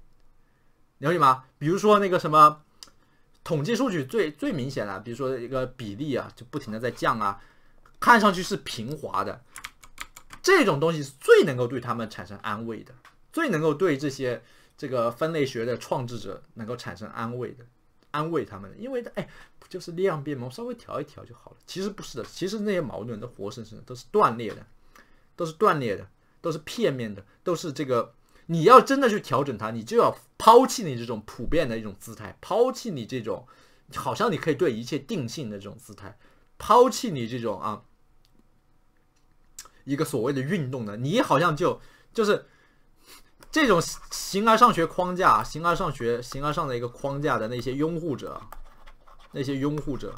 S1: 了解吗？比如说那个什么统计数据最最明显了，比如说一个比例啊，就不停的在降啊。看上去是平滑的，这种东西是最能够对他们产生安慰的，最能够对这些这个分类学的创制者能够产生安慰的，安慰他们。因为哎，不就是量变吗？稍微调一调就好了。其实不是的，其实那些矛盾都活生生的，都是断裂的，都是断裂的，都是片面的，都是这个。你要真的去调整它，你就要抛弃你这种普遍的一种姿态，抛弃你这种好像你可以对一切定性的这种姿态，抛弃你这种啊。一个所谓的运动的，你好像就就是这种形而上学框架，形而上学、形而上的一个框架的那些拥护者，那些拥护者，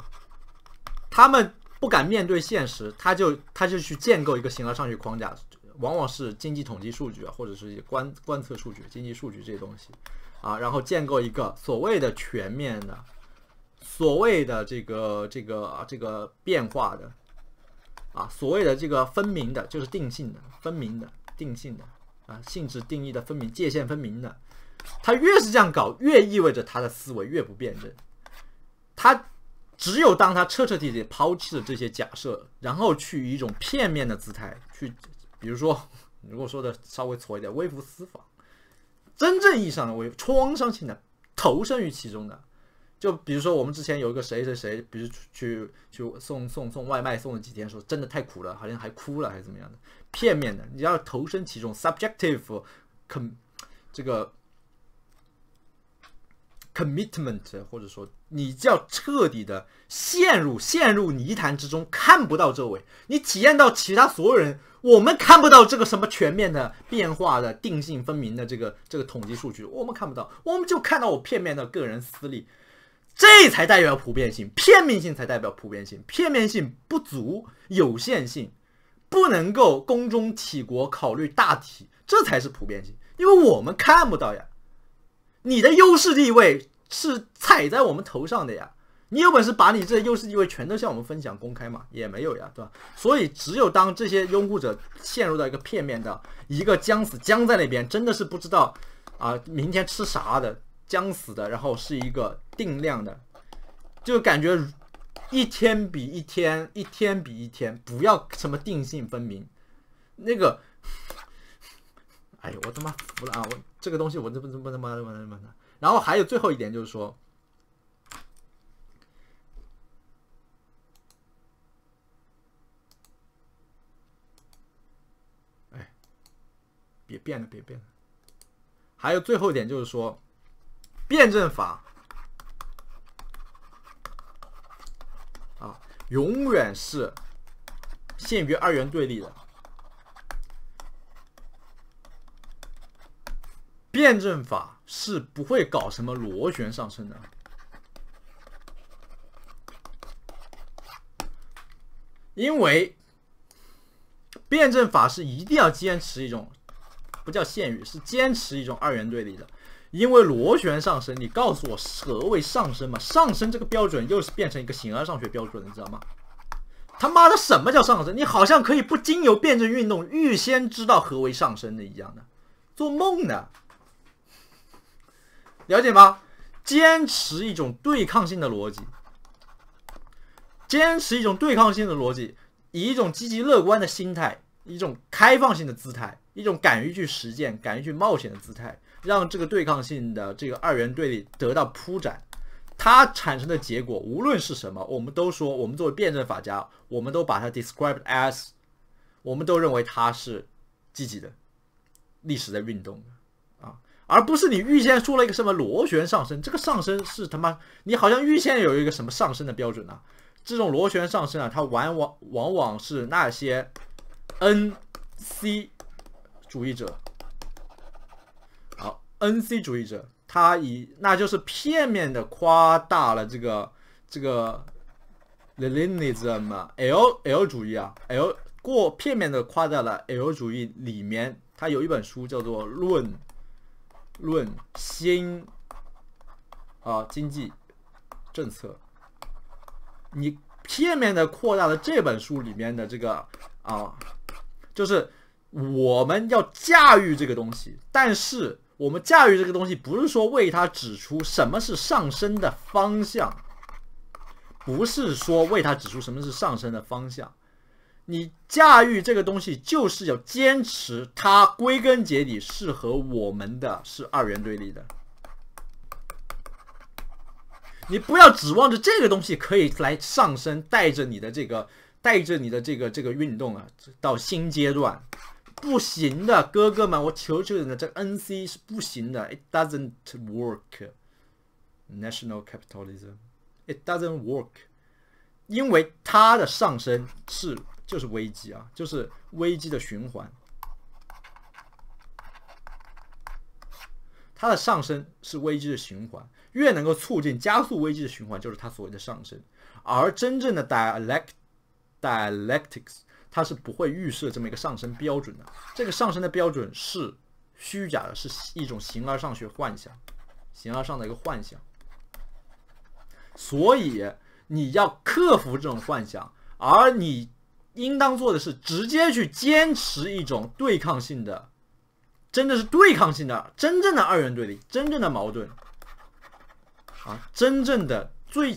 S1: 他们不敢面对现实，他就他就去建构一个形而上学框架，往往是经济统计数据啊，或者是观观测数据、经济数据这些东西啊，然后建构一个所谓的全面的，所谓的这个这个这个变化的。啊，所谓的这个分明的，就是定性的、分明的、定性的啊，性质定义的分明、界限分明的。他越是这样搞，越意味着他的思维越不辩证。他只有当他彻彻底底抛弃了这些假设，然后去以一种片面的姿态去，比如说，如果说的稍微挫一点，微服私访，真正意义上的微创伤性的投身于其中的。就比如说，我们之前有一个谁谁谁，比如去去送送送外卖，送了几天说真的太苦了，好像还哭了，还是怎么样的？片面的，你要投身其中 s u b j e c t i v e 这个 commitment，或者说，你就要彻底的陷入陷入泥潭之中，看不到周围，你体验到其他所有人，我们看不到这个什么全面的变化的、定性分明的这个这个统计数据，我们看不到，我们就看到我片面的个人私利。这才代表普遍性，片面性才代表普遍性。片面性不足，有限性，不能够公中体国，考虑大体，这才是普遍性。因为我们看不到呀，你的优势地位是踩在我们头上的呀。你有本事把你这优势地位全都向我们分享公开嘛？也没有呀，对吧？所以只有当这些拥护者陷入到一个片面的、一个将死僵在那边，真的是不知道啊，明天吃啥的，将死的，然后是一个。定量的，就感觉一天比一天，一天比一天，不要什么定性分明。那个，哎呦，我他妈服了啊！我这个东西，我这不不他妈的，我他妈的。然后还有最后一点就是说，哎，别变了，别变了。还有最后一点就是说，辩证法。永远是限于二元对立的，辩证法是不会搞什么螺旋上升的，因为辩证法是一定要坚持一种，不叫限于，是坚持一种二元对立的。因为螺旋上升，你告诉我何为上升嘛？上升这个标准又是变成一个形而上学标准你知道吗？他妈的，什么叫上升？你好像可以不经由辩证运动预先知道何为上升的一样的，做梦呢？了解吗？坚持一种对抗性的逻辑，坚持一种对抗性的逻辑，以一种积极乐观的心态，一种开放性的姿态，一种敢于去实践、敢于去冒险的姿态。让这个对抗性的这个二元对立得到铺展，它产生的结果无论是什么，我们都说，我们作为辩证法家，我们都把它 described as，我们都认为它是积极的，历史在运动的啊，而不是你预先说了一个什么螺旋上升，这个上升是他妈你好像预先有一个什么上升的标准呢？这种螺旋上升啊，它往往往往是那些 N C 主义者。NC 主义者，他以那就是片面的夸大了这个这个 l i n ism，L L 主义啊，L 过片面的夸大了 L 主义里面，他有一本书叫做《论论新啊经济政策》，你片面的扩大了这本书里面的这个啊，就是我们要驾驭这个东西，但是。我们驾驭这个东西，不是说为它指出什么是上升的方向，不是说为它指出什么是上升的方向。你驾驭这个东西，就是要坚持它，归根结底是和我们的是二元对立的。你不要指望着这个东西可以来上升，带着你的这个，带着你的这个这个运动啊，到新阶段。不行的，哥哥们，我求求你们，这个 NC 是不行的，It doesn't work. National capitalism, it doesn't work. 因为它的上升是就是危机啊，就是危机的循环。它的上升是危机的循环，越能够促进加速危机的循环，就是它所谓的上升。而真正的 dialect dialectics。它是不会预设这么一个上升标准的，这个上升的标准是虚假的，是一种形而上学幻想，形而上的一个幻想。所以你要克服这种幻想，而你应当做的是直接去坚持一种对抗性的，真的是对抗性的，真正的二元对立，真正的矛盾啊，真正的最。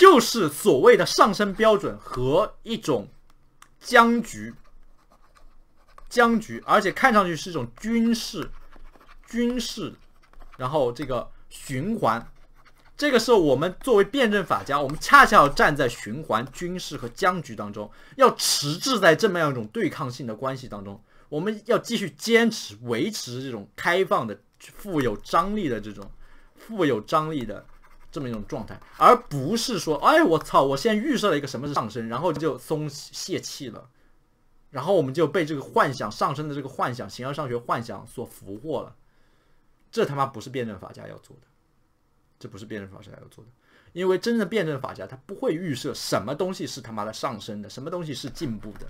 S1: 就是所谓的上升标准和一种僵局，僵局，而且看上去是一种军事、军事，然后这个循环，这个时候，我们作为辩证法家，我们恰恰要站在循环、军事和僵局当中，要迟滞在这么样一种对抗性的关系当中，我们要继续坚持维持这种开放的、富有张力的这种富有张力的。这么一种状态，而不是说，哎，我操，我现在预设了一个什么是上升，然后就松懈气了，然后我们就被这个幻想上升的这个幻想，形而上学幻想所俘获了。这他妈不是辩证法家要做的，这不是辩证法家要做的，因为真正的辩证法家他不会预设什么东西是他妈的上升的，什么东西是进步的，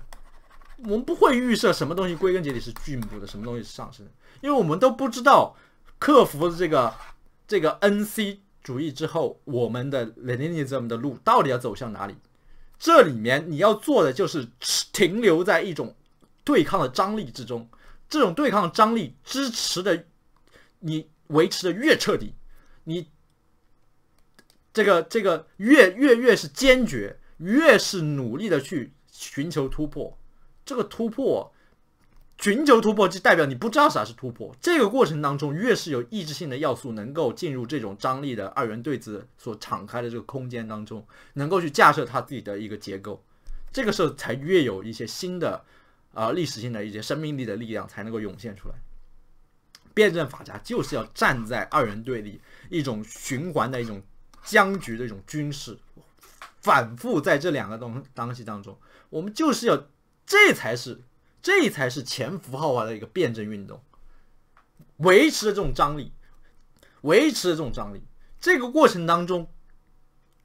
S1: 我们不会预设什么东西归根结底是进步的，什么东西是上升的，因为我们都不知道克服这个这个 NC。主义之后，我们的 leninism 的路到底要走向哪里？这里面你要做的就是停留在一种对抗的张力之中，这种对抗张力支持的你维持的越彻底，你这个这个越越越是坚决，越是努力的去寻求突破，这个突破。寻求突破，就代表你不知道啥是突破。这个过程当中，越是有意志性的要素能够进入这种张力的二元对子所敞开的这个空间当中，能够去架设它自己的一个结构，这个时候才越有一些新的，啊，历史性的一些生命力的力量才能够涌现出来。辩证法家就是要站在二元对立、一种循环的一种僵局的一种军事反复，在这两个东东西当中，我们就是要，这才是。这才是前符号化的一个辩证运动，维持着这种张力，维持着这种张力。这个过程当中，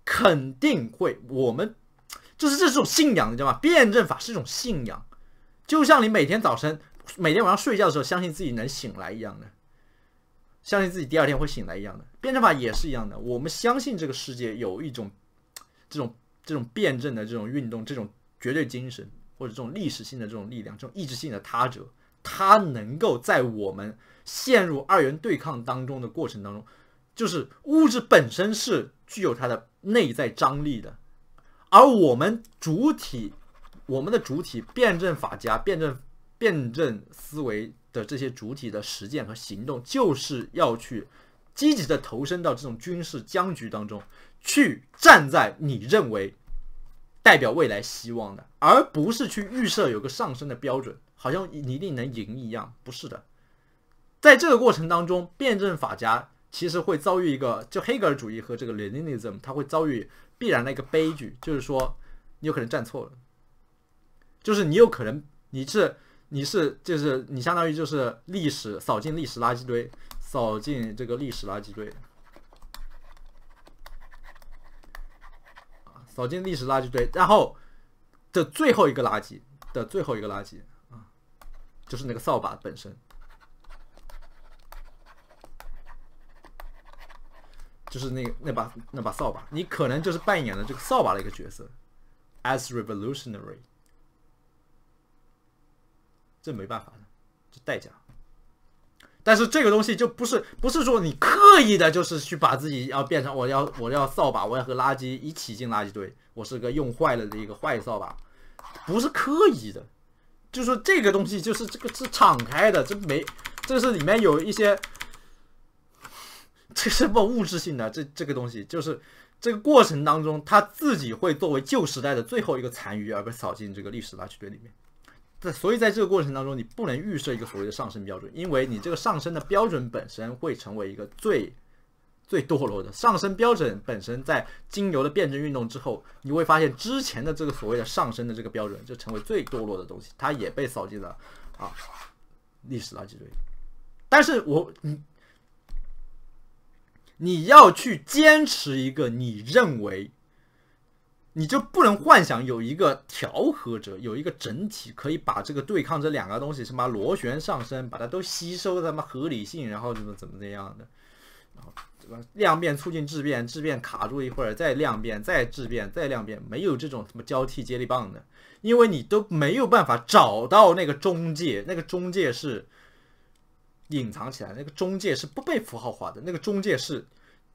S1: 肯定会我们就是这是种信仰，你知道吗？辩证法是一种信仰，就像你每天早晨、每天晚上睡觉的时候，相信自己能醒来一样的，相信自己第二天会醒来一样的。辩证法也是一样的，我们相信这个世界有一种这种这种辩证的这种运动，这种绝对精神。或者这种历史性的这种力量，这种意志性的他者，他能够在我们陷入二元对抗当中的过程当中，就是物质本身是具有它的内在张力的，而我们主体，我们的主体，辩证法家，辩证辩证思维的这些主体的实践和行动，就是要去积极的投身到这种军事僵局当中，去站在你认为。代表未来希望的，而不是去预设有个上升的标准，好像你一定能赢一样，不是的。在这个过程当中，辩证法家其实会遭遇一个，就黑格尔主义和这个 l e n ism，i 他会遭遇必然的一个悲剧，就是说你有可能站错了，就是你有可能你是你是就是你相当于就是历史扫进历史垃圾堆，扫进这个历史垃圾堆。扫进历史垃圾堆，然后的最后一个垃圾的最后一个垃圾啊，就是那个扫把本身，就是那那把那把扫把，你可能就是扮演了这个扫把的一个角色，as revolutionary。这没办法的，这代价。但是这个东西就不是不是说你刻意的，就是去把自己要变成我要我要扫把，我要和垃圾一起进垃圾堆，我是个用坏了的一个坏扫把，不是刻意的，就是说这个东西就是这个是敞开的，这没这是里面有一些，这是不物质性的，这这个东西就是这个过程当中，他自己会作为旧时代的最后一个残余而被扫进这个历史垃圾堆里面。所以在这个过程当中，你不能预设一个所谓的上升标准，因为你这个上升的标准本身会成为一个最最堕落的上升标准本身。在金牛的辩证运动之后，你会发现之前的这个所谓的上升的这个标准就成为最堕落的东西，它也被扫进了啊历史垃圾堆。但是，我你你要去坚持一个你认为。你就不能幻想有一个调和者，有一个整体，可以把这个对抗这两个东西什么螺旋上升，把它都吸收他妈合理性，然后怎么怎么那样的，然后对吧？量变促进质变，质变卡住一会儿，再量变，再质变，再量变，没有这种什么交替接力棒的，因为你都没有办法找到那个中介，那个中介是隐藏起来，那个中介是不被符号化的，那个中介是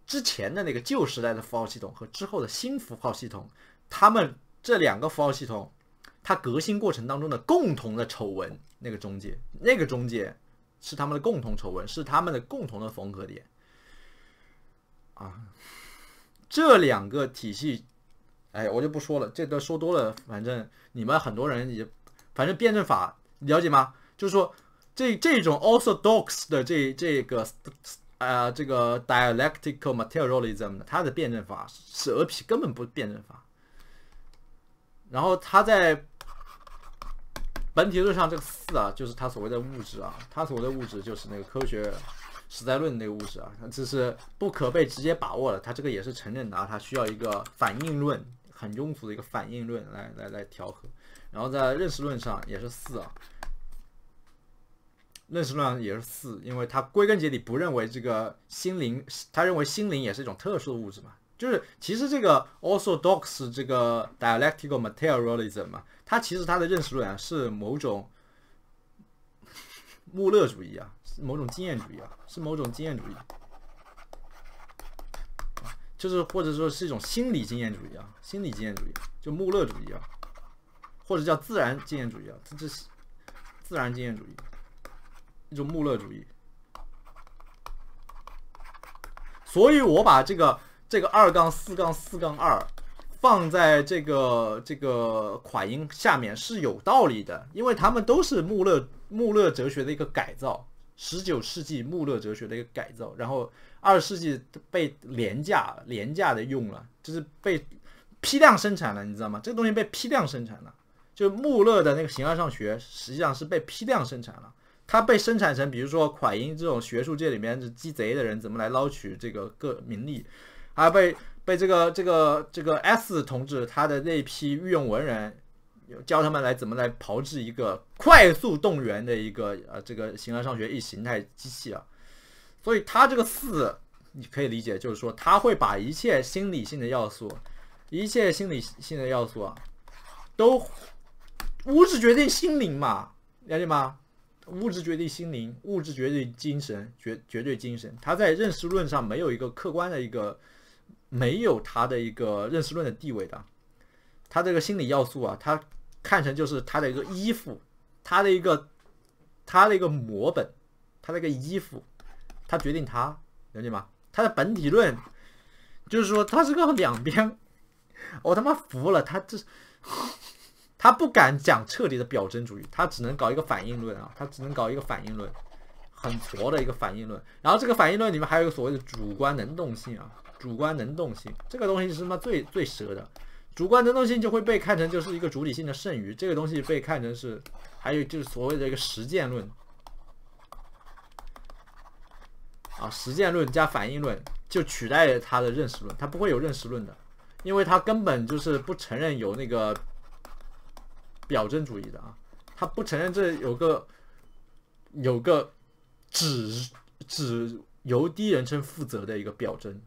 S1: 之前的那个旧时代的符号系统和之后的新符号系统。他们这两个符号系统，它革新过程当中的共同的丑闻，那个中介，那个中介是他们的共同丑闻，是他们的共同的缝合点。啊，这两个体系，哎，我就不说了，这个说多了，反正你们很多人也，反正辩证法了解吗？就是说，这这种 orthodox 的这这个啊这个 dialectical materialism 它的辩证法蛇皮根本不辩证法。然后他在本体论上，这个四啊，就是他所谓的物质啊，他所谓的物质就是那个科学实在论那个物质啊，这是不可被直接把握的，他这个也是承认的，啊，他需要一个反应论，很庸俗的一个反应论来来来调和。然后在认识论上也是四啊，认识论也是四，因为他归根结底不认为这个心灵，他认为心灵也是一种特殊的物质嘛。就是，其实这个 also d o g s 这个 dialectical materialism 嘛，它其实它的认识论是某种穆勒主义啊，是某种经验主义啊，是某种经验主义，就是或者说是一种心理经验主义啊，心理经验主义，就穆勒主义啊，或者叫自然经验主义啊，这是自然经验主义，一种穆勒主义。所以我把这个。这个二杠四杠四杠二放在这个这个款音下面是有道理的，因为他们都是穆勒穆勒哲学的一个改造，十九世纪穆勒哲学的一个改造，然后二世纪被廉价廉价的用了，就是被批量生产了，你知道吗？这个东西被批量生产了，就穆勒的那个形而上学实际上是被批量生产了，它被生产成比如说款音这种学术界里面是鸡贼的人怎么来捞取这个个名利。还被被这个这个这个 S 同志他的那批御用文人教他们来怎么来炮制一个快速动员的一个呃这个形而上学一形态机器啊，所以他这个四你可以理解就是说他会把一切心理性的要素，一切心理性的要素啊，都物质决定心灵嘛，了解吗？物质决定心灵，物质决定精神，绝绝对精神，他在认识论上没有一个客观的一个。没有他的一个认识论的地位的，他这个心理要素啊，他看成就是他的一个依附，他的一个他的一个模本，他的一个依附，他决定他，了解吗？他的本体论就是说他是个两边，我 他妈服了他这，他不敢讲彻底的表征主义，他只能搞一个反应论啊，他只能搞一个反应论，很挫的一个反应论。然后这个反应论里面还有一个所谓的主观能动性啊。主观能动性这个东西是他妈最最蛇的？主观能动性就会被看成就是一个主体性的剩余，这个东西被看成是还有就是所谓的一个实践论啊，实践论加反应论就取代了他的认识论，他不会有认识论的，因为他根本就是不承认有那个表征主义的啊，他不承认这有个有个只只由第一人称负责的一个表征。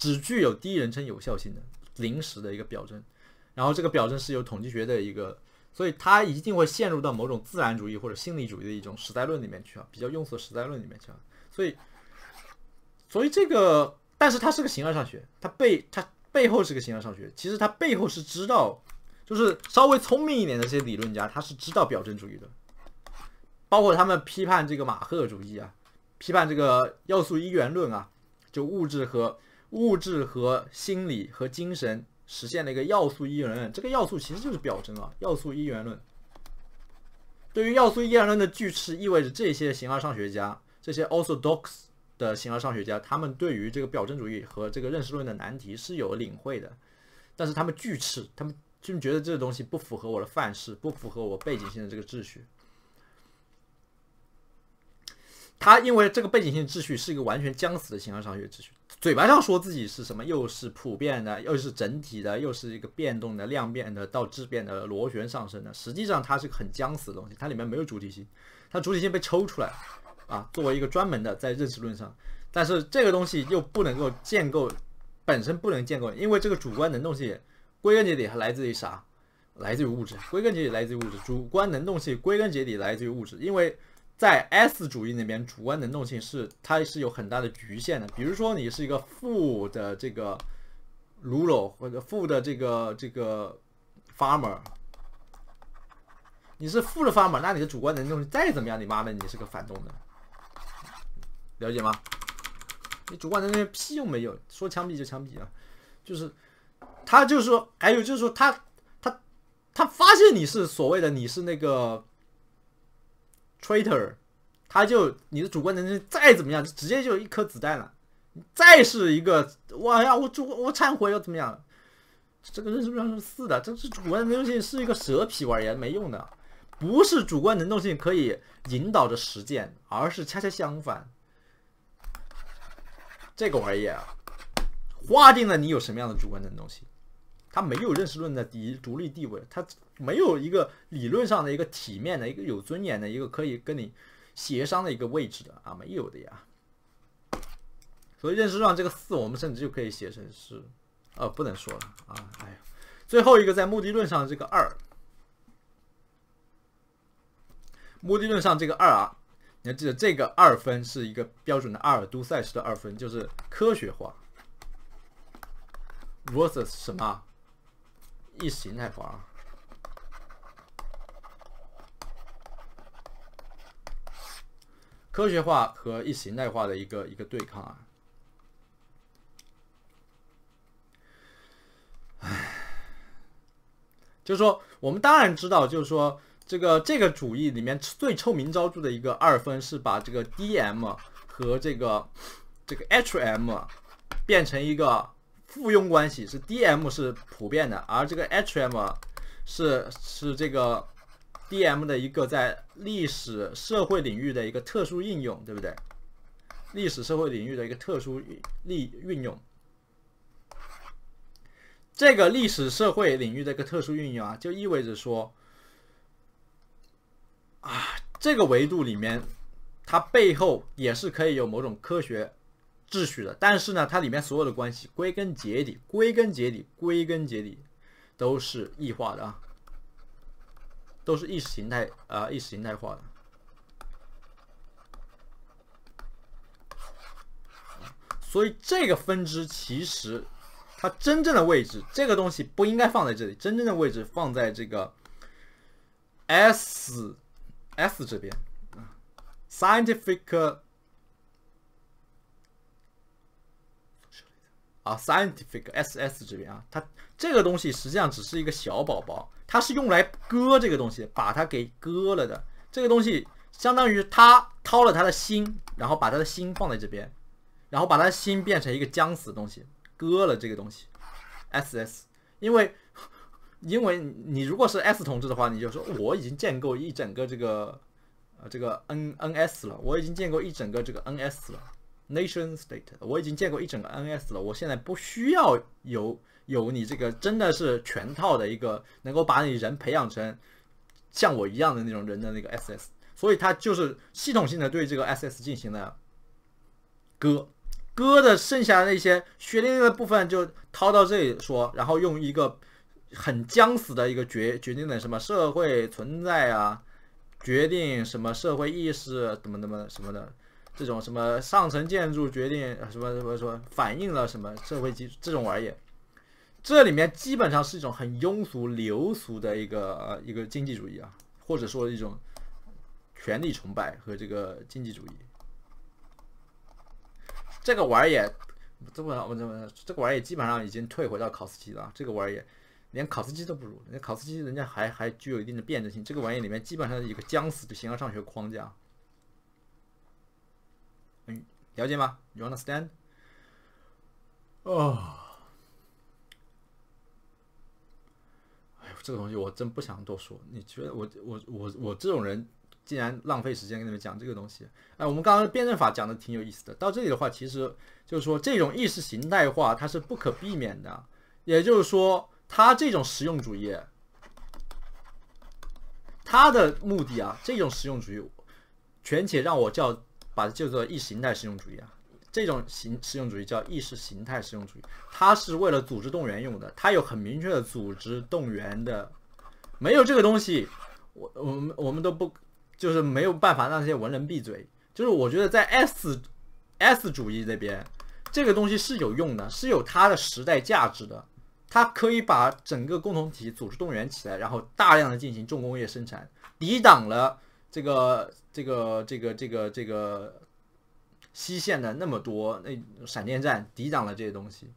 S1: 只具有第一人称有效性的临时的一个表征，然后这个表征是由统计学的一个，所以它一定会陷入到某种自然主义或者心理主义的一种实在论里面去啊，比较庸俗的实在论里面去啊，所以，所以这个，但是它是个形而上学，它背它背后是个形而上学，其实它背后是知道，就是稍微聪明一点的这些理论家，他是知道表征主义的，包括他们批判这个马赫主义啊，批判这个要素一元论啊，就物质和。物质和心理和精神实现了一个要素一元论，这个要素其实就是表征啊。要素一元论对于要素一元论的拒斥，意味着这些形而上学家，这些 orthodox 的形而上学家，他们对于这个表征主义和这个认识论的难题是有领会的，但是他们拒斥，他们就觉得这个东西不符合我的范式，不符合我背景性的这个秩序。它因为这个背景性秩序是一个完全僵死的形而上学秩序，嘴巴上说自己是什么，又是普遍的，又是整体的，又是一个变动的、量变的到质变的螺旋上升的，实际上它是个很僵死的东西，它里面没有主体性，它主体性被抽出来啊，作为一个专门的在认识论上，但是这个东西又不能够建构，本身不能建构，因为这个主观能动性归根结底它来自于啥？来自于物质，归根结底来自于物质，主观能动性归根结底来自于物质，因为。在 S 主义那边，主观能动性是它是有很大的局限的。比如说，你是一个富的这个 r u l a l 或者富的这个这个 farmer，你是富的 farmer，那你的主观能动性再怎么样，你妈的，你是个反动的，了解吗？你主观能动性屁用没有，说枪毙就枪毙啊！就是他就是说，还有就是说，他他他发现你是所谓的，你是那个。traitor，他就你的主观能动性再怎么样，直接就一颗子弹了。再是一个，哇呀，我主我忏悔又怎么样？这个认识论是四的，这是主观能动性是一个蛇皮玩意，没用的。不是主观能动性可以引导着实践，而是恰恰相反，这个玩意儿，划定了你有什么样的主观能动性，它没有认识论的第独立地位，它。没有一个理论上的一个体面的、一个有尊严的、一个可以跟你协商的一个位置的啊，没有的呀。所以认识上这个四，我们甚至就可以写成是，呃，不能说了啊。哎呀，最后一个在目的论上这个二，目的论上这个二啊，你要记得这个二分是一个标准的阿尔都塞式的二分，就是科学化 versus 什么异形态化。科学化和意识形态化的一个一个对抗啊，就是说，我们当然知道，就是说，这个这个主义里面最臭名昭著的一个二分是把这个 D M 和这个这个 H M 变成一个附庸关系，是 D M 是普遍的，而这个 H M 是是这个。D M 的一个在历史社会领域的一个特殊应用，对不对？历史社会领域的一个特殊运利运用。这个历史社会领域的一个特殊运用啊，就意味着说，啊，这个维度里面，它背后也是可以有某种科学秩序的。但是呢，它里面所有的关系，归根结底，归根结底，归根结底，都是异化的啊。都是意识形态啊，意识形态化的。所以这个分支其实它真正的位置，这个东西不应该放在这里，真正的位置放在这个 S S 这边啊，scientific 啊 scientific S S 这边啊，它这个东西实际上只是一个小宝宝。他是用来割这个东西，把他给割了的。这个东西相当于他掏了他的心，然后把他的心放在这边，然后把他的心变成一个僵死的东西，割了这个东西。S S，因为，因为你如果是 S 同志的话，你就说我已经建构一整个这个，呃，这个 N N S 了，我已经建构一整个这个 N S 了，Nation State，我已经建构一整个 N S 了，我现在不需要有。有你这个真的是全套的一个，能够把你人培养成像我一样的那种人的那个 SS，所以他就是系统性的对这个 SS 进行了割割的剩下的那些血淋淋的部分就掏到这里说，然后用一个很僵死的一个决决定的什么社会存在啊，决定什么社会意识怎么怎么什么的这种什么上层建筑决定什么什么说反映了什么社会基这种玩意。这里面基本上是一种很庸俗、流俗的一个一个经济主义啊，或者说一种权力崇拜和这个经济主义。这个玩意儿这么怎么？这个玩意儿基本上已经退回到考斯基了。这个玩意儿连考斯基都不如，连考斯基人家还还具有一定的辩证性。这个玩意儿里面基本上是一个将死的形而上学框架。嗯，了解吗？You understand？哦。这个东西我真不想多说，你觉得我我我我这种人竟然浪费时间跟你们讲这个东西？哎，我们刚刚辩证法讲的挺有意思的，到这里的话，其实就是说这种意识形态化它是不可避免的，也就是说，它这种实用主义，它的目的啊，这种实用主义，权且让我叫把它叫做意识形态实用主义啊。这种形实用主义叫意识形态实用主义，它是为了组织动员用的，它有很明确的组织动员的。没有这个东西，我我们我们都不，就是没有办法让这些文人闭嘴。就是我觉得在 S，S 主义这边，这个东西是有用的，是有它的时代价值的。它可以把整个共同体组织动员起来，然后大量的进行重工业生产，抵挡了这个这个这个这个这个。西线的那么多那闪电战抵挡了这些东西，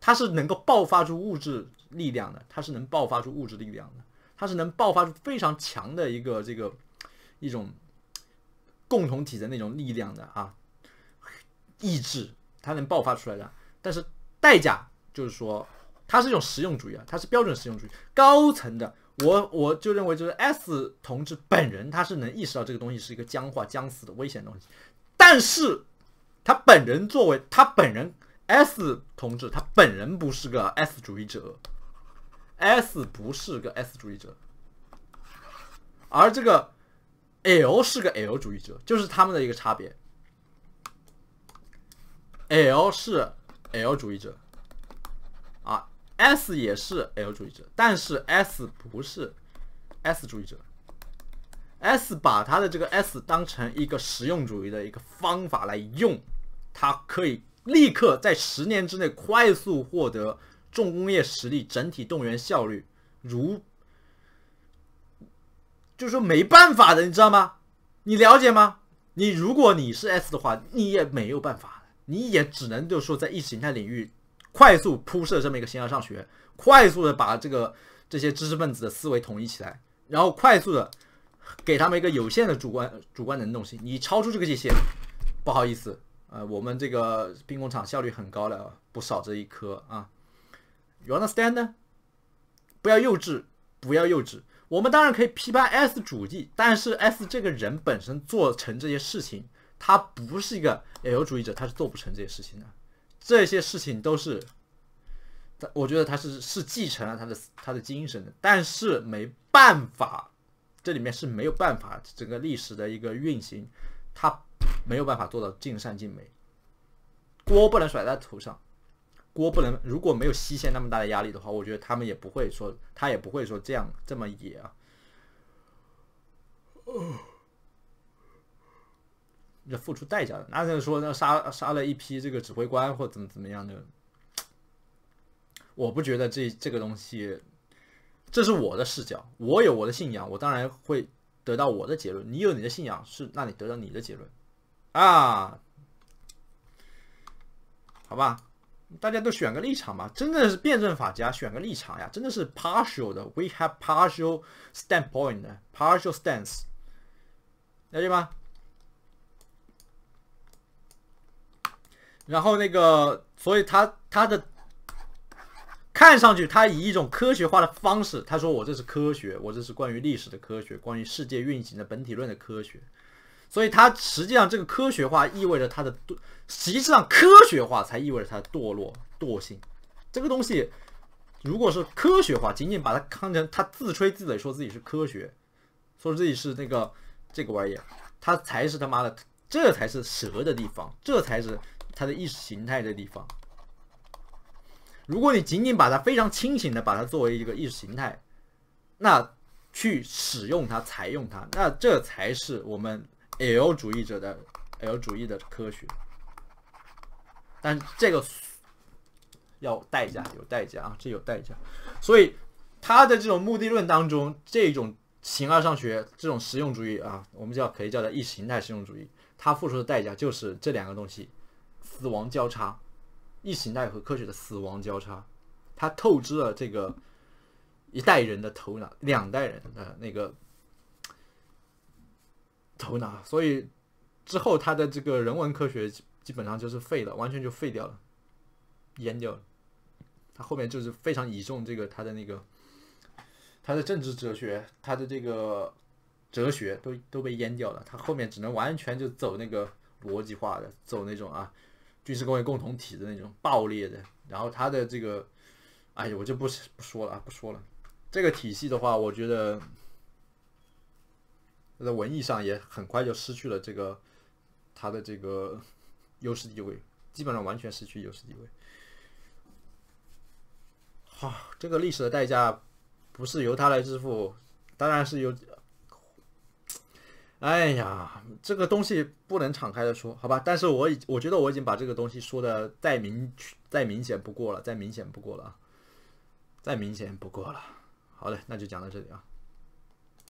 S1: 它是能够爆发出物质力量的，它是能爆发出物质力量的，它是能爆发出非常强的一个这个一种共同体的那种力量的啊，意志它能爆发出来的，但是代价就是说，它是一种实用主义啊，它是标准实用主义，高层的我我就认为就是 S 同志本人他是能意识到这个东西是一个僵化僵死的危险东西，但是。他本人作为他本人，S 同志，他本人不是个 S 主义者，S 不是个 S 主义者，而这个 L 是个 L 主义者，就是他们的一个差别。L 是 L 主义者，啊，S 也是 L 主义者，但是 S 不是 S 主义者，S 把他的这个 S 当成一个实用主义的一个方法来用。他可以立刻在十年之内快速获得重工业实力，整体动员效率，如，就是说没办法的，你知道吗？你了解吗？你如果你是 S 的话，你也没有办法，你也只能就是说在意识形态领域快速铺设这么一个形而上学，快速的把这个这些知识分子的思维统一起来，然后快速的给他们一个有限的主观主观能动性，你超出这个界限，不好意思。呃，我们这个兵工厂效率很高了，不少这一颗啊。You understand 呢？不要幼稚，不要幼稚。我们当然可以批判 S 主义，但是 S 这个人本身做成这些事情，他不是一个 L 主义者，他是做不成这些事情的。这些事情都是，他我觉得他是是继承了他的他的精神的，但是没办法，这里面是没有办法，整个历史的一个运行，他。没有办法做到尽善尽美，锅不能甩在头上，锅不能如果没有西线那么大的压力的话，我觉得他们也不会说他也不会说这样这么野啊，要付出代价的。那是说那杀杀了一批这个指挥官或怎么怎么样的，我不觉得这这个东西，这是我的视角，我有我的信仰，我当然会得到我的结论。你有你的信仰，是那你得到你的结论。啊，好吧，大家都选个立场吧。真的是辩证法家选个立场呀。真的是 partial 的，we have partial standpoint，partial stance，了解吗？然后那个，所以他他的看上去他以一种科学化的方式，他说我这是科学，我这是关于历史的科学，关于世界运行的本体论的科学。所以它实际上这个科学化意味着它的堕，实际上科学化才意味着它的堕落、惰性。这个东西，如果是科学化，仅仅把它看成他自吹自擂，说自己是科学，说自己是那个这个玩意儿，它才是他妈的，这才是蛇的地方，这才是它的意识形态的地方。如果你仅仅把它非常清醒的把它作为一个意识形态，那去使用它、采用它，那这才是我们。L 主义者的 L 主义的科学，但这个要代价，有代价啊，这有代价。所以他的这种目的论当中，这种形而上学，这种实用主义啊，我们叫可以叫它意识形态实用主义，他付出的代价就是这两个东西：死亡交叉，意识形态和科学的死亡交叉。它透支了这个一代人的头脑，两代人的那个。头脑，所以之后他的这个人文科学基本上就是废了，完全就废掉了，淹掉了。他后面就是非常倚重这个他的那个，他的政治哲学，他的这个哲学都都被淹掉了。他后面只能完全就走那个逻辑化的，走那种啊，军事工业共同体的那种暴烈的。然后他的这个，哎呀，我就不不说了啊，不说了。这个体系的话，我觉得。在文艺上也很快就失去了这个他的这个优势地位，基本上完全失去优势地位。好，这个历史的代价不是由他来支付，当然是由……哎呀，这个东西不能敞开的说，好吧？但是我已我觉得我已经把这个东西说的再明确、再明显不过了，再明显不过了，再明显不过了。好嘞，那就讲到这里啊。